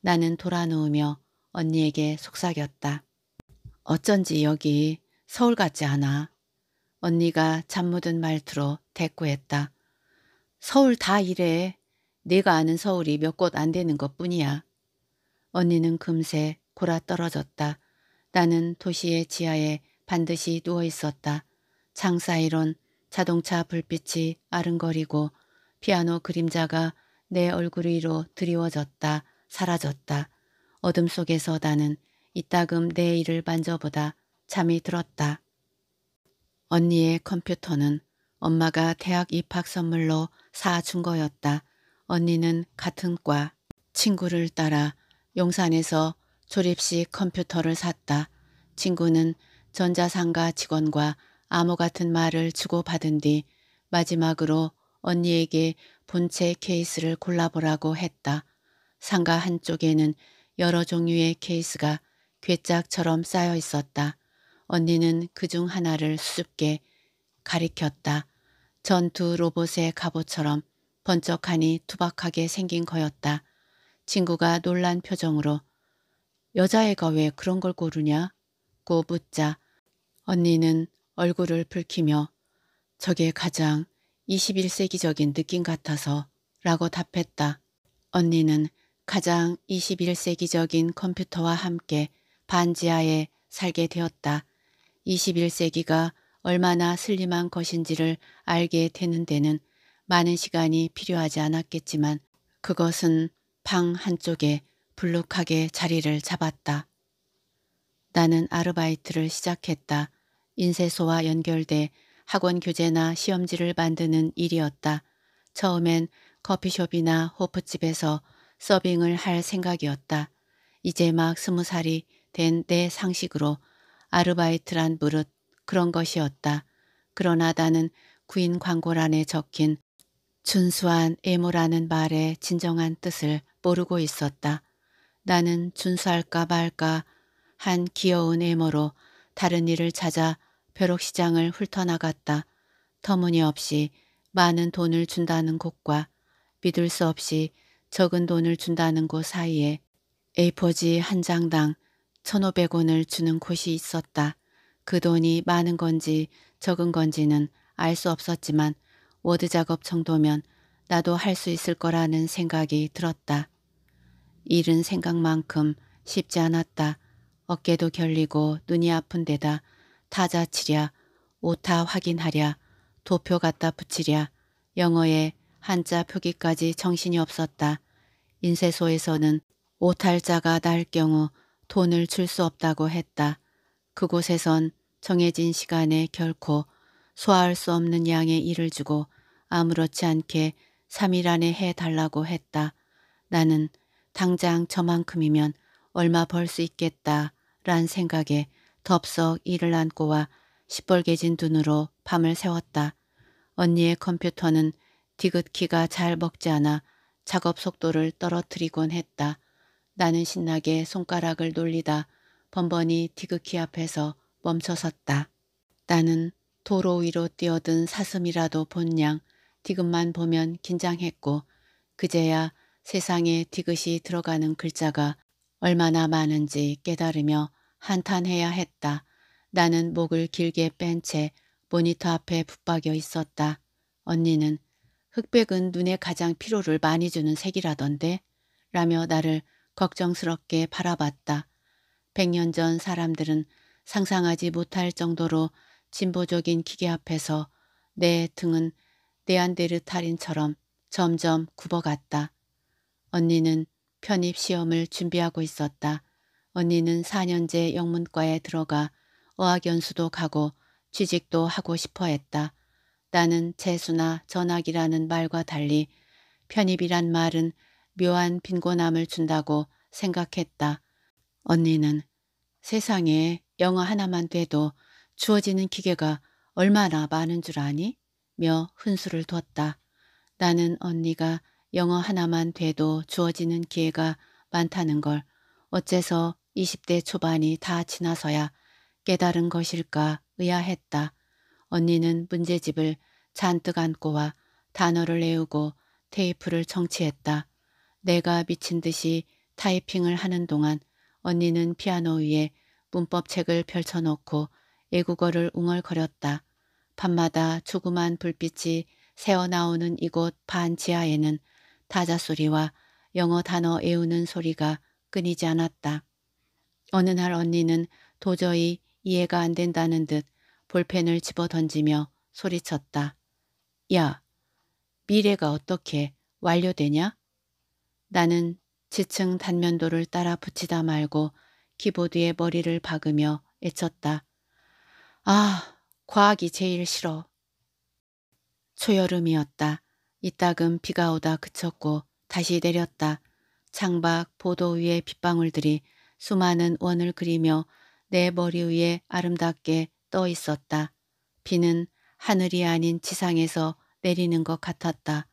나는 돌아누우며 언니에게 속삭였다. 어쩐지 여기 서울 같지 않아. 언니가 잠 묻은 말투로 대꾸했다. 서울 다 이래. 네가 아는 서울이 몇 곳 안 되는 것뿐이야. 언니는 금세 골아 떨어졌다. 나는 도시의 지하에 반드시 누워 있었다. 창 사이론 자동차 불빛이 아른거리고 피아노 그림자가 내 얼굴 위로 드리워졌다 사라졌다. 어둠 속에서 나는 이따금 내 일을 만져보다 잠이 들었다. 언니의 컴퓨터는 엄마가 대학 입학 선물로 사 준 거였다. 언니는 같은 과 친구를 따라 용산에서 조립식 컴퓨터를 샀다. 친구는 전자상가 직원과 암호 같은 말을 주고받은 뒤 마지막으로 언니에게 본체 케이스를 골라보라고 했다. 상가 한쪽에는 여러 종류의 케이스가 괴짝처럼 쌓여 있었다. 언니는 그 중 하나를 수줍게 가리켰다. 전투 로봇의 갑옷처럼 번쩍하니 투박하게 생긴 거였다. 친구가 놀란 표정으로 여자애가 왜 그런 걸 고르냐고 묻자 언니는 얼굴을 붉히며 저게 가장 21세기적인 느낌 같아서 라고 답했다. 언니는 가장 21세기적인 컴퓨터와 함께 반지하에 살게 되었다. 21세기가 얼마나 슬림한 것인지를 알게 되는 데는 많은 시간이 필요하지 않았겠지만 그것은 방 한쪽에 불룩하게 자리를 잡았다. 나는 아르바이트를 시작했다. 인쇄소와 연결돼 학원 교재나 시험지를 만드는 일이었다. 처음엔 커피숍이나 호프집에서 서빙을 할 생각이었다. 이제 막 스무 살이 된 내 상식으로 아르바이트란 무릇 그런 것이었다. 그러나 나는 구인 광고란에 적힌 준수한 애모라는 말의 진정한 뜻을 모르고 있었다. 나는 준수할까 말까 한 귀여운 애모로 다른 일을 찾아 벼룩시장을 훑어나갔다. 터무니없이 많은 돈을 준다는 곳과 믿을 수 없이 적은 돈을 준다는 곳 사이에 A4지 한 장당 1,500원을 주는 곳이 있었다. 그 돈이 많은 건지 적은 건지는 알 수 없었지만 워드 작업 정도면 나도 할 수 있을 거라는 생각이 들었다. 일은 생각만큼 쉽지 않았다. 어깨도 결리고 눈이 아픈 데다 타자 치랴, 오타 확인하랴, 도표 갖다 붙이랴, 영어에 한자 표기까지 정신이 없었다. 인쇄소에서는 오탈자가 날 경우 돈을 줄 수 없다고 했다. 그곳에선 정해진 시간에 결코 소화할 수 없는 양의 일을 주고 아무렇지 않게 3일 안에 해달라고 했다. 나는 당장 저만큼이면 얼마 벌 수 있겠다란 생각에 덥석 이를 안고와 시뻘개진 눈으로 밤을 세웠다 언니의 컴퓨터는 디귿키가 잘 먹지 않아 작업 속도를 떨어뜨리곤 했다. 나는 신나게 손가락을 놀리다 번번이 디귿키 앞에서 멈춰섰다. 나는 도로 위로 뛰어든 사슴이라도 본 양 디귿만 보면 긴장했고 그제야 세상에 디귿이 들어가는 글자가 얼마나 많은지 깨달으며 한탄해야 했다. 나는 목을 길게 뺀 채 모니터 앞에 붙박여 있었다. 언니는 흑백은 눈에 가장 피로를 많이 주는 색이라던데 라며 나를 걱정스럽게 바라봤다. 100년 전 사람들은 상상하지 못할 정도로 진보적인 기계 앞에서 내 등은 네안데르탈인처럼 점점 굽어갔다. 언니는 편입 시험을 준비하고 있었다. 언니는 4년제 영문과에 들어가 어학연수도 가고 취직도 하고 싶어 했다. 나는 재수나 전학이라는 말과 달리 편입이란 말은 묘한 빈곤함을 준다고 생각했다. 언니는 세상에 영어 하나만 돼도 주어지는 기계가 얼마나 많은 줄 아니? 며 훈수를 뒀다. 나는 언니가 영어 하나만 돼도 주어지는 기회가 많다는 걸 어째서 20대 초반이 다 지나서야 깨달은 것일까 의아했다. 언니는 문제집을 잔뜩 안고 와 단어를 외우고 테이프를 청취했다. 내가 미친 듯이 타이핑을 하는 동안 언니는 피아노 위에 문법책을 펼쳐놓고 애국어를 웅얼거렸다. 밤마다 조그만 불빛이 새어나오는 이곳 반 지하에는 타자 소리와 영어 단어 외우는 소리가 끊이지 않았다. 어느 날 언니는 도저히 이해가 안 된다는 듯 볼펜을 집어던지며 소리쳤다. 야, 미래가 어떻게 완료되냐? 나는 지층 단면도를 따라 붙이다 말고 키보드에 머리를 박으며 애쳤다. 아, 과학이 제일 싫어. 초여름이었다. 이따금 비가 오다 그쳤고 다시 내렸다. 창밖 보도 위의 빗방울들이 수많은 원을 그리며 내 머리 위에 아름답게 떠 있었다. 비는 하늘이 아닌 지상에서 내리는 것 같았다.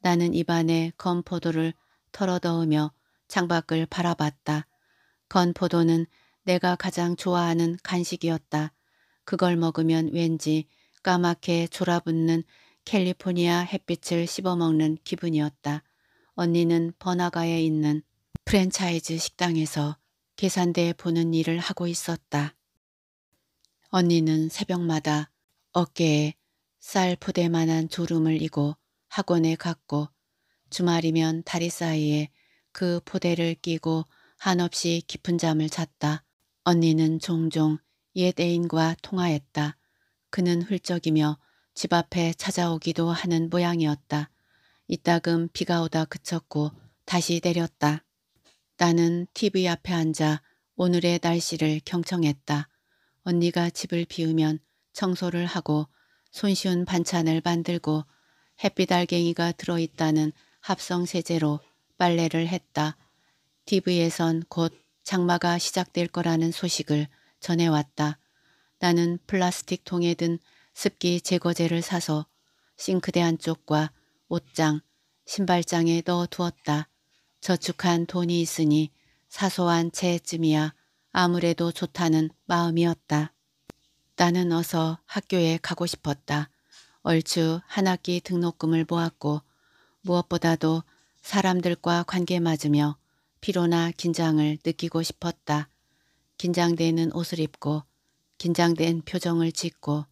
나는 입안에 건 포도를 털어넣으며 창밖을 바라봤다. 건 포도는 내가 가장 좋아하는 간식이었다. 그걸 먹으면 왠지 까맣게 졸아붙는 캘리포니아 햇빛을 씹어먹는 기분이었다. 언니는 번화가에 있는 프랜차이즈 식당에서 계산대에 보는 일을 하고 있었다. 언니는 새벽마다 어깨에 쌀 포대만한 졸음을 이고 학원에 갔고 주말이면 다리 사이에 그 포대를 끼고 한없이 깊은 잠을 잤다. 언니는 종종 옛 애인과 통화했다. 그는 훌쩍이며 집 앞에 찾아오기도 하는 모양이었다. 이따금 비가 오다 그쳤고 다시 내렸다. 나는 TV 앞에 앉아 오늘의 날씨를 경청했다. 언니가 집을 비우면 청소를 하고 손쉬운 반찬을 만들고 햇빛 알갱이가 들어있다는 합성세제로 빨래를 했다. TV에선 곧 장마가 시작될 거라는 소식을 전해왔다. 나는 플라스틱 통에 든 습기 제거제를 사서 싱크대 한쪽과 옷장, 신발장에 넣어두었다. 저축한 돈이 있으니 사소한 채쯤이야 아무래도 좋다는 마음이었다. 나는 어서 학교에 가고 싶었다. 얼추 한 학기 등록금을 모았고 무엇보다도 사람들과 관계 맞으며 피로나 긴장을 느끼고 싶었다. 긴장되는 옷을 입고 긴장된 표정을 짓고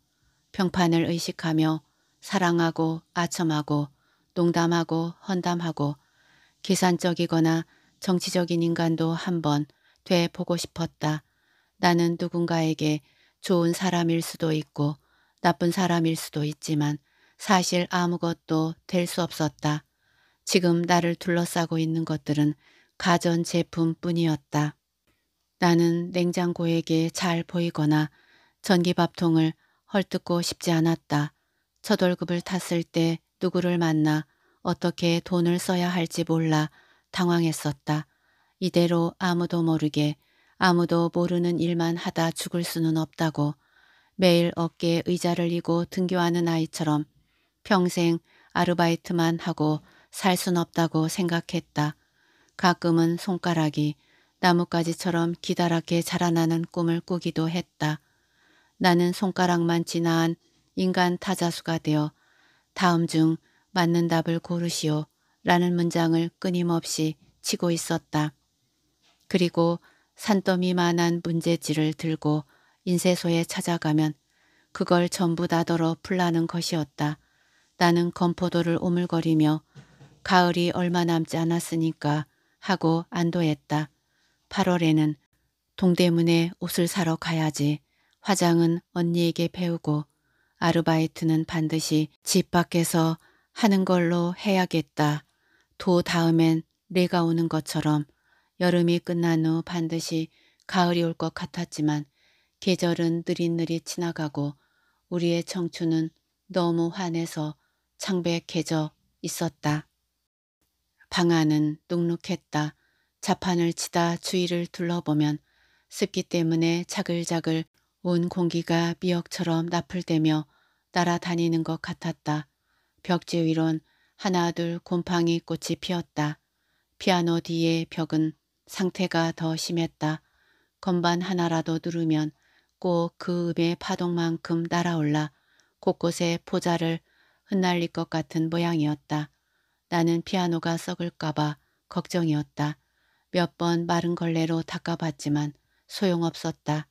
평판을 의식하며 사랑하고 아첨하고 농담하고 헌담하고 계산적이거나 정치적인 인간도 한번 돼보고 싶었다. 나는 누군가에게 좋은 사람일 수도 있고 나쁜 사람일 수도 있지만 사실 아무것도 될 수 없었다. 지금 나를 둘러싸고 있는 것들은 가전제품뿐이었다. 나는 냉장고에게 잘 보이거나 전기밥통을 헐뜯고 싶지 않았다. 첫 월급을 탔을 때 누구를 만나 어떻게 돈을 써야 할지 몰라 당황했었다. 이대로 아무도 모르게 아무도 모르는 일만 하다 죽을 수는 없다고 매일 어깨에 의자를 이고 등교하는 아이처럼 평생 아르바이트만 하고 살 순 없다고 생각했다. 가끔은 손가락이 나뭇가지처럼 기다랗게 자라나는 꿈을 꾸기도 했다. 나는 손가락만 지나한 인간 타자수가 되어 다음 중 맞는 답을 고르시오 라는 문장을 끊임없이 치고 있었다. 그리고 산더미만한 문제지를 들고 인쇄소에 찾아가면 그걸 전부 다더러 풀라는 것이었다. 나는 건포도를 오물거리며 가을이 얼마 남지 않았으니까 하고 안도했다. 8월에는 동대문에 옷을 사러 가야지 화장은 언니에게 배우고 아르바이트는 반드시 집 밖에서 하는 걸로 해야겠다. 도 다음엔 내가 오는 것처럼 여름이 끝난 후 반드시 가을이 올 것 같았지만 계절은 느릿느릿 지나가고 우리의 청춘은 너무 환해서 창백해져 있었다. 방 안은 눅눅했다. 자판을 치다 주위를 둘러보면 습기 때문에 자글자글 온 공기가 미역처럼 나풀대며 따라다니는것 같았다. 벽지 위론 하나 둘 곰팡이 꽃이 피었다. 피아노 뒤에 벽은 상태가 더 심했다. 건반 하나라도 누르면 꼭 그 음의 파동만큼 날아올라 곳곳에 포자를 흩날릴 것 같은 모양이었다. 나는 피아노가 썩을까 봐 걱정이었다. 몇 번 마른 걸레로 닦아봤지만 소용없었다.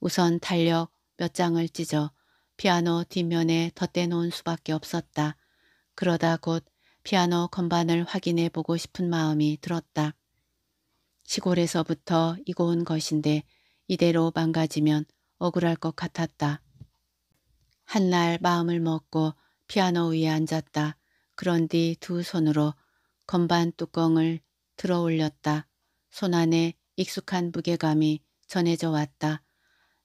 우선 달력 몇 장을 찢어 피아노 뒷면에 덧대놓은 수밖에 없었다. 그러다 곧 피아노 건반을 확인해 보고 싶은 마음이 들었다. 시골에서부터 이고 온 것인데 이대로 망가지면 억울할 것 같았다. 한날 마음을 먹고 피아노 위에 앉았다. 그런 뒤 두 손으로 건반 뚜껑을 들어 올렸다. 손 안에 익숙한 무게감이 전해져 왔다.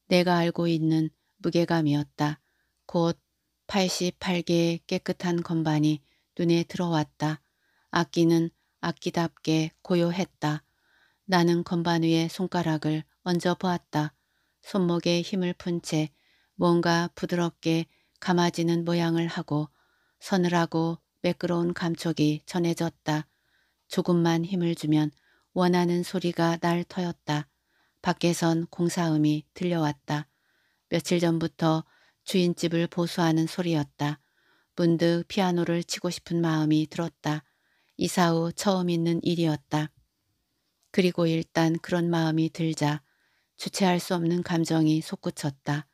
내가 알고 있는 무게감이었다. 곧 88개의 깨끗한 건반이 눈에 들어왔다. 악기는 악기답게 고요했다. 나는 건반 위에 손가락을 얹어 보았다. 손목에 힘을 푼 채 뭔가 부드럽게 감아지는 모양을 하고 서늘하고 매끄러운 감촉이 전해졌다. 조금만 힘을 주면 원하는 소리가 날 터였다. 밖에선 공사음이 들려왔다. 며칠 전부터 주인집을 보수하는 소리였다. 문득 피아노를 치고 싶은 마음이 들었다. 이사 후 처음 있는 일이었다. 그리고 일단 그런 마음이 들자 주체할 수 없는 감정이 솟구쳤다.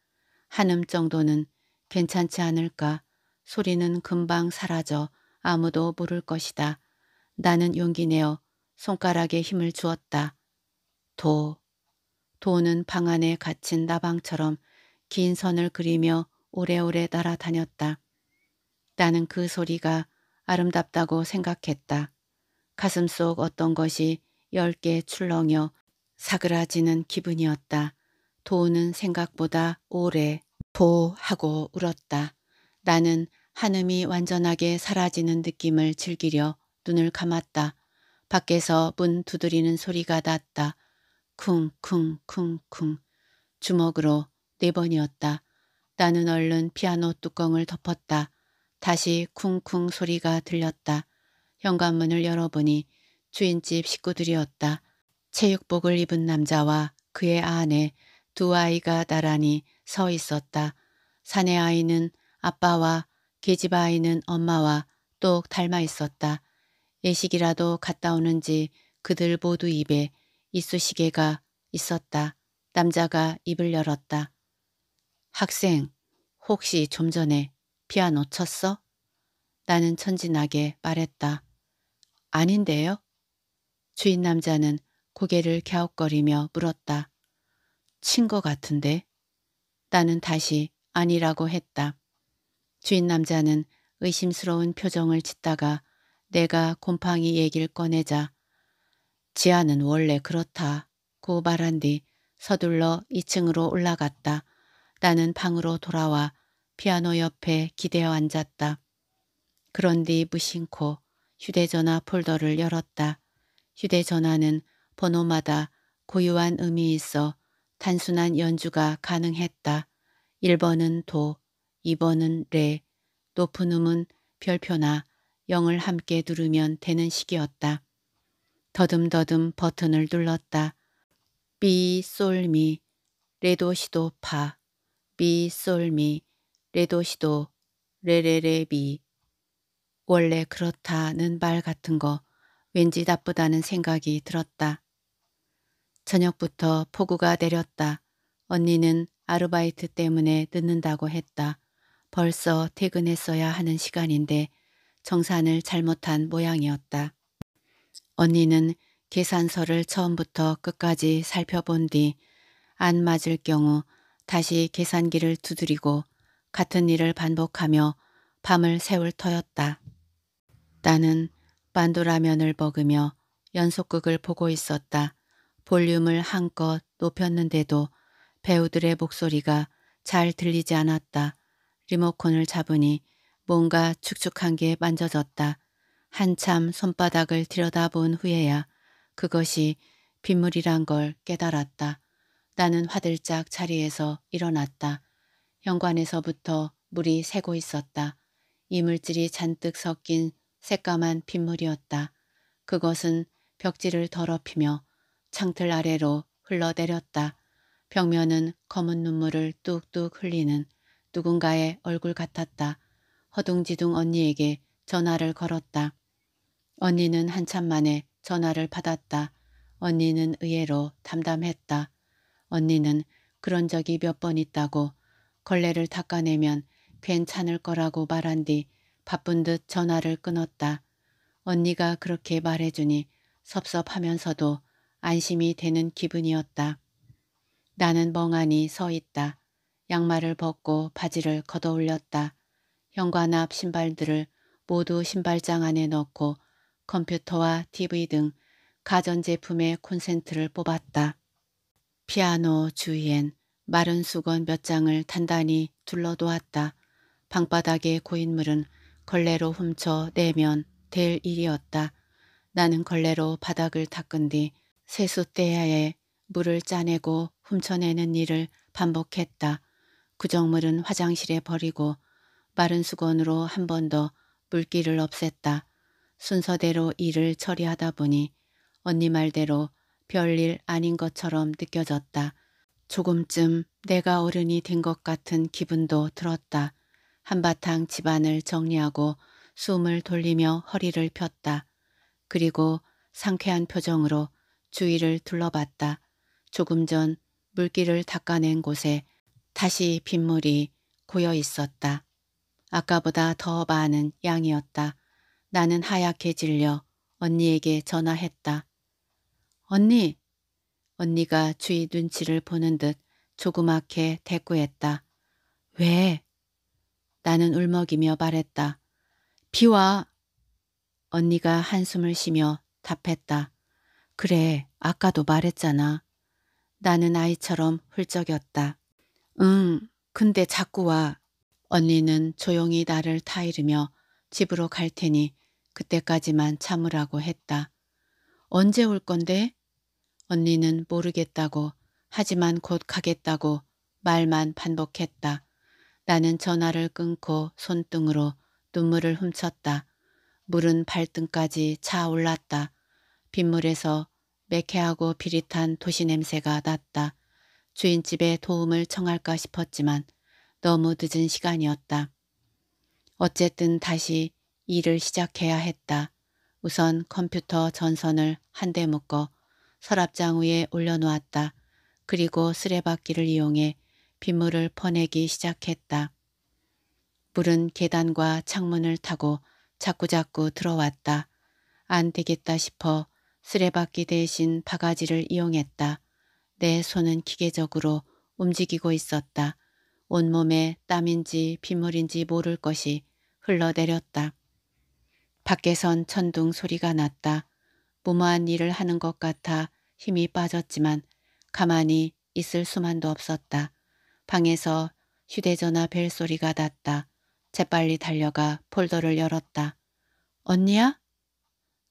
한 음 정도는 괜찮지 않을까. 소리는 금방 사라져 아무도 모를 것이다. 나는 용기 내어 손가락에 힘을 주었다. 도, 도우는 방 안에 갇힌 나방처럼 긴 선을 그리며 오래오래 날아다녔다. 나는 그 소리가 아름답다고 생각했다. 가슴 속 어떤 것이 열개 출렁여 사그라지는 기분이었다. 도우는 생각보다 오래 도 하고 울었다. 나는 한음이 완전하게 사라지는 느낌을 즐기려 눈을 감았다. 밖에서 문 두드리는 소리가 났다. 쿵쿵쿵쿵 주먹으로 네 번이었다. 나는 얼른 피아노 뚜껑을 덮었다. 다시 쿵쿵 소리가 들렸다. 현관문을 열어보니 주인집 식구들이었다. 체육복을 입은 남자와 그의 아내 두 아이가 나란히 서 있었다. 사내 아이는 아빠와 계집 아이는 엄마와 똑 닮아 있었다. 예식이라도 갔다 오는지 그들 모두 입에 이쑤시개가 있었다. 남자가 입을 열었다. 학생, 혹시 좀 전에 피아노 쳤어? 나는 천진하게 말했다. 아닌데요? 주인 남자는 고개를 갸웃거리며 물었다. 친 거 같은데? 나는 다시 아니라고 했다. 주인 남자는 의심스러운 표정을 짓다가 내가 곰팡이 얘기를 꺼내자 지하는 원래 그렇다. 고 말한 뒤 서둘러 2층으로 올라갔다. 나는 방으로 돌아와 피아노 옆에 기대어 앉았다. 그런 뒤 무심코 휴대전화 폴더를 열었다. 휴대전화는 번호마다 고유한 의미 있어 단순한 연주가 가능했다. 1번은 도, 2번은 레, 높은 음은 별표나 영을 함께 누르면 되는 식이었다. 더듬더듬 버튼을 눌렀다. 비, 솔미, 레도시도, 파, 비, 솔미, 레도시도, 레레레비. 원래 그렇다는 말 같은 거 왠지 나쁘다는 생각이 들었다. 저녁부터 폭우가 내렸다. 언니는 아르바이트 때문에 늦는다고 했다. 벌써 퇴근했어야 하는 시간인데 정산을 잘못한 모양이었다. 언니는 계산서를 처음부터 끝까지 살펴본 뒤 안 맞을 경우 다시 계산기를 두드리고 같은 일을 반복하며 밤을 새울 터였다. 나는 반도라면을 먹으며 연속극을 보고 있었다. 볼륨을 한껏 높였는데도 배우들의 목소리가 잘 들리지 않았다. 리모컨을 잡으니 뭔가 축축한 게 만져졌다. 한참 손바닥을 들여다본 후에야 그것이 빗물이란 걸 깨달았다. 나는 화들짝 자리에서 일어났다. 현관에서부터 물이 새고 있었다. 이물질이 잔뜩 섞인 새까만 빗물이었다. 그것은 벽지를 더럽히며 창틀 아래로 흘러내렸다. 벽면은 검은 눈물을 뚝뚝 흘리는 누군가의 얼굴 같았다. 허둥지둥 언니에게 전화를 걸었다. 언니는 한참 만에 전화를 받았다. 언니는 의외로 담담했다. 언니는 그런 적이 몇 번 있다고 걸레를 닦아내면 괜찮을 거라고 말한 뒤 바쁜 듯 전화를 끊었다. 언니가 그렇게 말해주니 섭섭하면서도 안심이 되는 기분이었다. 나는 멍하니 서 있다. 양말을 벗고 바지를 걷어올렸다. 현관 앞 신발들을 모두 신발장 안에 넣고 컴퓨터와 TV 등 가전제품의 콘센트를 뽑았다. 피아노 주위엔 마른 수건 몇 장을 단단히 둘러두었다 방바닥의 고인물은 걸레로 훔쳐 내면 될 일이었다. 나는 걸레로 바닥을 닦은 뒤 세숫대야에 물을 짜내고 훔쳐내는 일을 반복했다. 구정물은 화장실에 버리고 마른 수건으로 한 번 더 물기를 없앴다. 순서대로 일을 처리하다 보니 언니 말대로 별일 아닌 것처럼 느껴졌다. 조금쯤 내가 어른이 된 것 같은 기분도 들었다. 한바탕 집안을 정리하고 숨을 돌리며 허리를 폈다. 그리고 상쾌한 표정으로 주위를 둘러봤다. 조금 전 물기를 닦아낸 곳에 다시 빗물이 고여 있었다. 아까보다 더 많은 양이었다. 나는 하얗게 질려 언니에게 전화했다. 언니! 언니가 주희 눈치를 보는 듯 조그맣게 대꾸했다. 왜? 나는 울먹이며 말했다. 비와. 언니가 한숨을 쉬며 답했다. 그래, 아까도 말했잖아. 나는 아이처럼 훌쩍였다. 응, 근데 자꾸 와. 언니는 조용히 나를 타이르며 집으로 갈 테니 그때까지만 참으라고 했다. 언제 올 건데? 언니는 모르겠다고 하지만 곧 가겠다고 말만 반복했다. 나는 전화를 끊고 손등으로 눈물을 훔쳤다. 물은 발등까지 차올랐다. 빗물에서 매캐하고 비릿한 도시 냄새가 났다. 주인집에 도움을 청할까 싶었지만 너무 늦은 시간이었다. 어쨌든 다시 일을 시작해야 했다. 우선 컴퓨터 전선을 한 대 묶어 서랍장 위에 올려놓았다. 그리고 쓰레받기를 이용해 빗물을 퍼내기 시작했다. 물은 계단과 창문을 타고 자꾸자꾸 들어왔다. 안 되겠다 싶어 쓰레받기 대신 바가지를 이용했다. 내 손은 기계적으로 움직이고 있었다. 온몸에 땀인지 빗물인지 모를 것이 흘러내렸다. 밖에선 천둥 소리가 났다. 무모한 일을 하는 것 같아 힘이 빠졌지만 가만히 있을 수만도 없었다. 방에서 휴대전화 벨소리가 났다. 재빨리 달려가 폴더를 열었다. 언니야?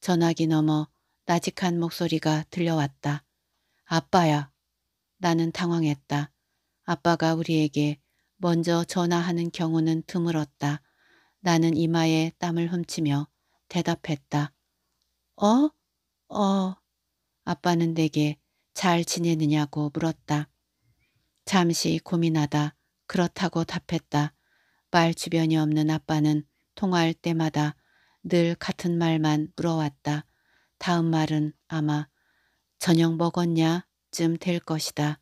전화기 넘어 나직한 목소리가 들려왔다. 아빠야. 나는 당황했다. 아빠가 우리에게 먼저 전화하는 경우는 드물었다. 나는 이마에 땀을 훔치며 대답했다. 어? 어. 아빠는 내게 잘 지내느냐고 물었다. 잠시 고민하다 그렇다고 답했다. 말 주변이 없는 아빠는 통화할 때마다 늘 같은 말만 물어왔다. 다음 말은 아마 저녁 먹었냐? 쯤 될 것이다.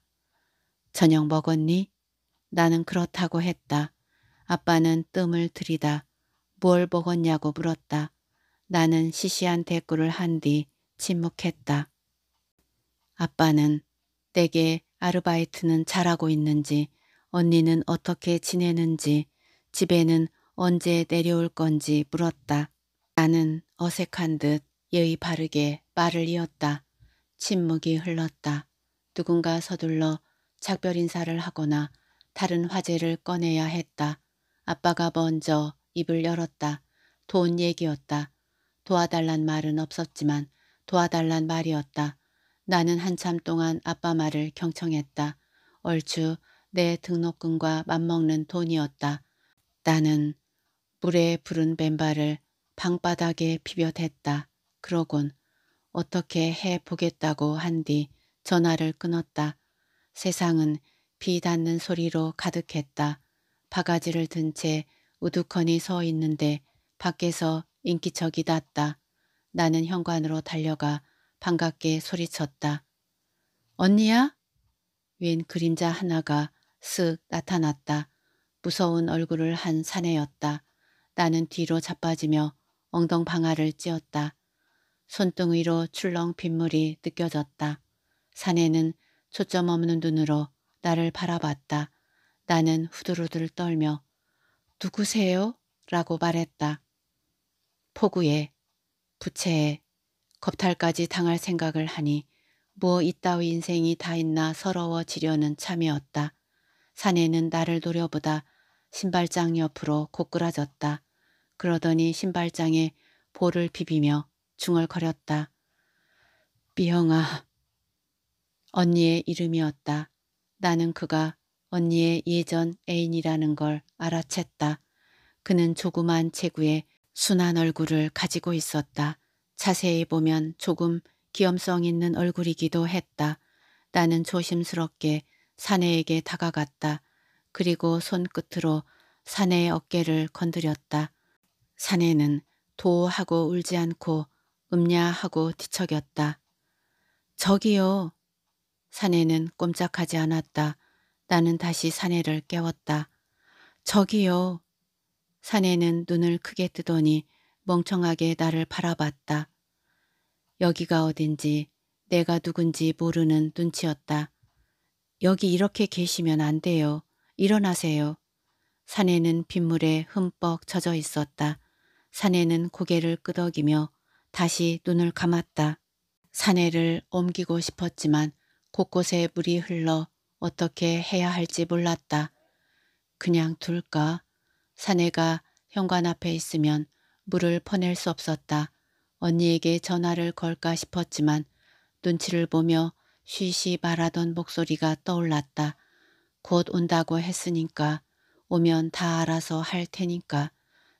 저녁 먹었니? 나는 그렇다고 했다. 아빠는 뜸을 들이다. 뭘 먹었냐고 물었다. 나는 시시한 대꾸를 한 뒤 침묵했다. 아빠는 내게 아르바이트는 잘하고 있는지 언니는 어떻게 지내는지 집에는 언제 내려올 건지 물었다. 나는 어색한 듯 예의 바르게 말을 이었다. 침묵이 흘렀다. 누군가 서둘러 작별 인사를 하거나 다른 화제를 꺼내야 했다. 아빠가 먼저 입을 열었다. 돈 얘기였다. 도와달란 말은 없었지만 도와달란 말이었다. 나는 한참 동안 아빠 말을 경청했다. 얼추 내 등록금과 맞먹는 돈이었다. 나는 물에 부른 맨발을 방바닥에 비벼댔다. 그러곤 어떻게 해보겠다고 한 뒤 전화를 끊었다. 세상은 비 닿는 소리로 가득했다. 바가지를 든 채 우두커니 서 있는데 밖에서 인기척이 났다. 나는 현관으로 달려가 반갑게 소리쳤다. 언니야? 웬 그림자 하나가 쓱 나타났다. 무서운 얼굴을 한 사내였다. 나는 뒤로 자빠지며 엉덩방아를 찧었다. 손등위로 출렁 빗물이 느껴졌다. 사내는 초점 없는 눈으로 나를 바라봤다. 나는 후두루들 떨며 누구세요? 라고 말했다. 폭우에 부채에 겁탈까지 당할 생각을 하니 뭐 이따위 인생이 다 있나 서러워지려는 참이었다. 사내는 나를 노려보다 신발장 옆으로 고꾸라졌다. 그러더니 신발장에 볼을 비비며 중얼거렸다. 미영아. 언니의 이름이었다. 나는 그가 언니의 예전 애인이라는 걸 알아챘다. 그는 조그만 체구에 순한 얼굴을 가지고 있었다. 자세히 보면 조금 기염성 있는 얼굴이기도 했다. 나는 조심스럽게 사내에게 다가갔다. 그리고 손끝으로 사내의 어깨를 건드렸다. 사내는 도하고 울지 않고 음냐하고 뒤척였다. 저기요. 사내는 꼼짝하지 않았다. 나는 다시 사내를 깨웠다. 저기요. 사내는 눈을 크게 뜨더니 멍청하게 나를 바라봤다. 여기가 어딘지 내가 누군지 모르는 눈치였다. 여기 이렇게 계시면 안 돼요. 일어나세요. 사내는 빗물에 흠뻑 젖어 있었다. 사내는 고개를 끄덕이며 다시 눈을 감았다. 사내를 옮기고 싶었지만 곳곳에 물이 흘러 어떻게 해야 할지 몰랐다. 그냥 둘까? 사내가 현관 앞에 있으면 물을 퍼낼 수 없었다. 언니에게 전화를 걸까 싶었지만 눈치를 보며 쉬쉬 말하던 목소리가 떠올랐다. 곧 온다고 했으니까 오면 다 알아서 할 테니까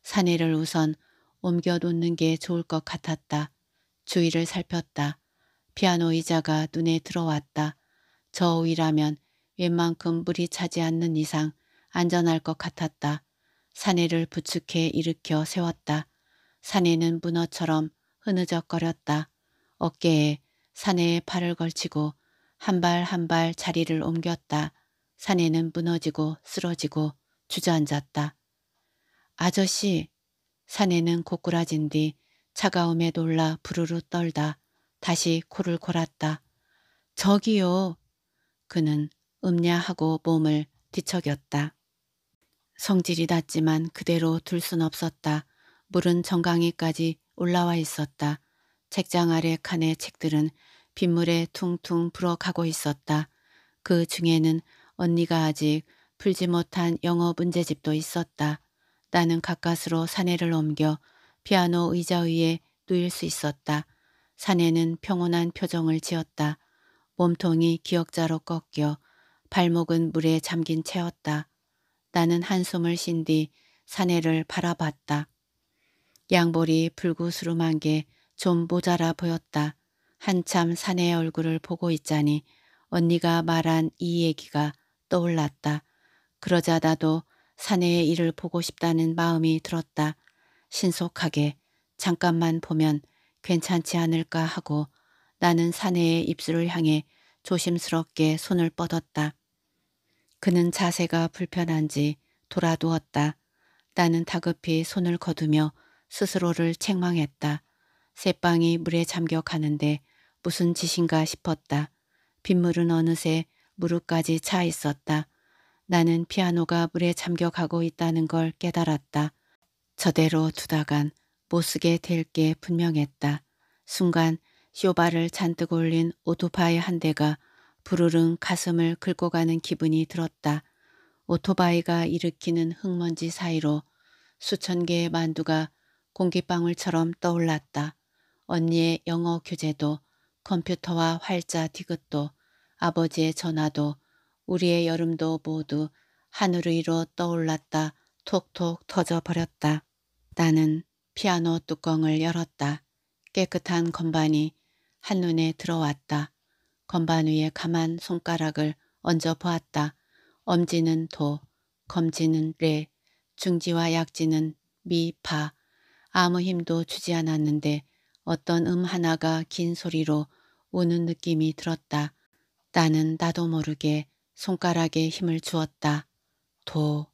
사내를 우선 옮겨 놓는 게 좋을 것 같았다. 주위를 살폈다. 피아노 의자가 눈에 들어왔다. 저우위라면 웬만큼 물이 차지 않는 이상 안전할 것 같았다. 사내를 부축해 일으켜 세웠다. 사내는 문어처럼 흐느적거렸다. 어깨에 사내의 팔을 걸치고 한 발 한 발 자리를 옮겼다. 사내는 무너지고 쓰러지고 주저앉았다. 아저씨! 사내는 고꾸라진 뒤 차가움에 놀라 부르르 떨다. 다시 코를 골았다. 저기요! 그는 음냐하고 몸을 뒤척였다. 성질이 났지만 그대로 둘 순 없었다. 물은 정강이까지 올라와 있었다. 책장 아래 칸의 책들은 빗물에 퉁퉁 불어가고 있었다. 그 중에는 언니가 아직 풀지 못한 영어 문제집도 있었다. 나는 가까스로 사내를 옮겨 피아노 의자 위에 누일 수 있었다. 사내는 평온한 표정을 지었다. 몸통이 기억자로 꺾여 발목은 물에 잠긴 채였다. 나는 한숨을 쉰 뒤 사내를 바라봤다. 양볼이 불구스름한 게 좀 모자라 보였다. 한참 사내의 얼굴을 보고 있자니 언니가 말한 이 얘기가 떠올랐다. 그러자 나도 사내의 일을 보고 싶다는 마음이 들었다. 신속하게 잠깐만 보면 괜찮지 않을까 하고 나는 사내의 입술을 향해 조심스럽게 손을 뻗었다. 그는 자세가 불편한지 돌아두었다 나는 다급히 손을 거두며 스스로를 책망했다. 새빵이 물에 잠겨 가는데 무슨 짓인가 싶었다. 빗물은 어느새 무릎까지 차 있었다. 나는 피아노가 물에 잠겨 가고 있다는 걸 깨달았다. 저대로 두다간 못 쓰게 될 게 분명했다. 순간 쇼바를 잔뜩 올린 오토바이 한 대가 부르릉 가슴을 긁고 가는 기분이 들었다. 오토바이가 일으키는 흙먼지 사이로 수천 개의 만두가 공기방울처럼 떠올랐다. 언니의 영어 교재도 컴퓨터와 활자 디귿도 아버지의 전화도 우리의 여름도 모두 하늘 위로 떠올랐다. 톡톡 터져버렸다. 나는 피아노 뚜껑을 열었다. 깨끗한 건반이 한눈에 들어왔다. 건반 위에 가만 손가락을 얹어 보았다. 엄지는 도, 검지는 레, 중지와 약지는 미, 파. 아무 힘도 주지 않았는데 어떤 음 하나가 긴 소리로 우는 느낌이 들었다. 나는 나도 모르게 손가락에 힘을 주었다. 도.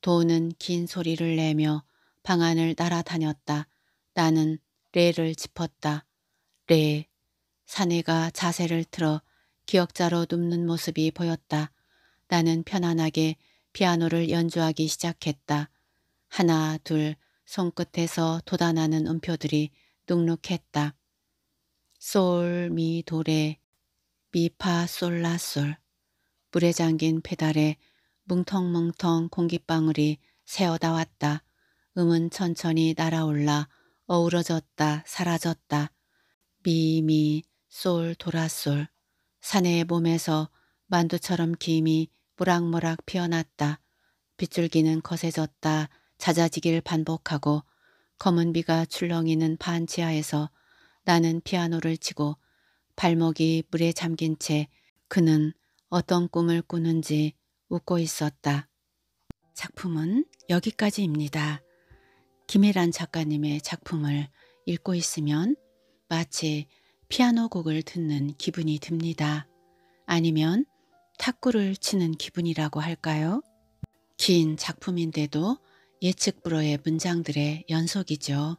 도는 긴 소리를 내며 방안을 날아다녔다. 나는 레를 짚었다. 레. 사내가 자세를 틀어 기억자로 눕는 모습이 보였다. 나는 편안하게 피아노를 연주하기 시작했다. 하나 둘 손끝에서 돋아나는 음표들이 눅눅했다. 솔, 미, 도레, 미, 파, 솔, 라, 솔. 물에 잠긴 페달에 뭉텅뭉텅 공기방울이 새어나왔다. 음은 천천히 날아올라 어우러졌다 사라졌다. 미, 미, 쏠 돌아쏠 사내의 몸에서 만두처럼 김이 무락무락 피어났다. 빗줄기는 거세졌다. 잦아지길 반복하고 검은 비가 출렁이는 반지하에서 나는 피아노를 치고 발목이 물에 잠긴 채 그는 어떤 꿈을 꾸는지 웃고 있었다. 작품은 여기까지입니다. 김혜란 작가님의 작품을 읽고 있으면 마치 피아노 곡을 듣는 기분이 듭니다. 아니면 탁구를 치는 기분이라고 할까요? 긴 작품인데도 예측 불허의 문장들의 연속이죠.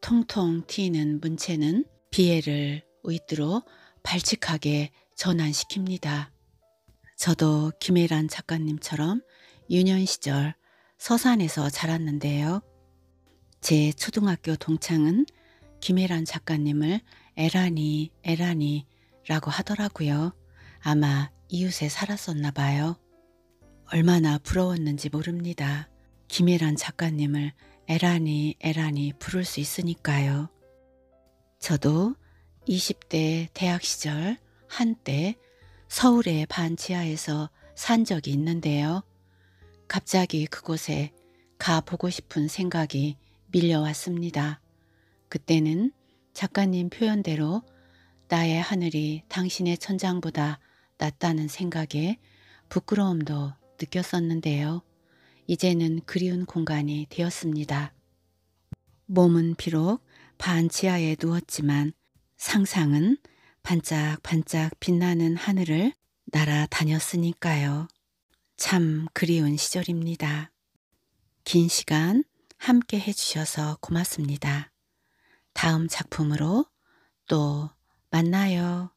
통통 튀는 문체는 비애를 의도로 발칙하게 전환시킵니다. 저도 김혜란 작가님처럼 유년 시절 서산에서 자랐는데요. 제 초등학교 동창은 김혜란 작가님을 에라니, 에라니 라고 하더라고요. 아마 이웃에 살았었나 봐요. 얼마나 부러웠는지 모릅니다. 김혜란 작가님을 에라니, 에라니 부를 수 있으니까요. 저도 20대 대학 시절 한때 서울의 반 지하에서 산 적이 있는데요. 갑자기 그곳에 가보고 싶은 생각이 밀려왔습니다. 그때는 작가님 표현대로 나의 하늘이 당신의 천장보다 낫다는 생각에 부끄러움도 느꼈었는데요. 이제는 그리운 공간이 되었습니다. 몸은 비록 반 지하에 누웠지만 상상은 반짝반짝 빛나는 하늘을 날아다녔으니까요. 참 그리운 시절입니다. 긴 시간 함께 해주셔서 고맙습니다. 다음 작품으로 또 만나요.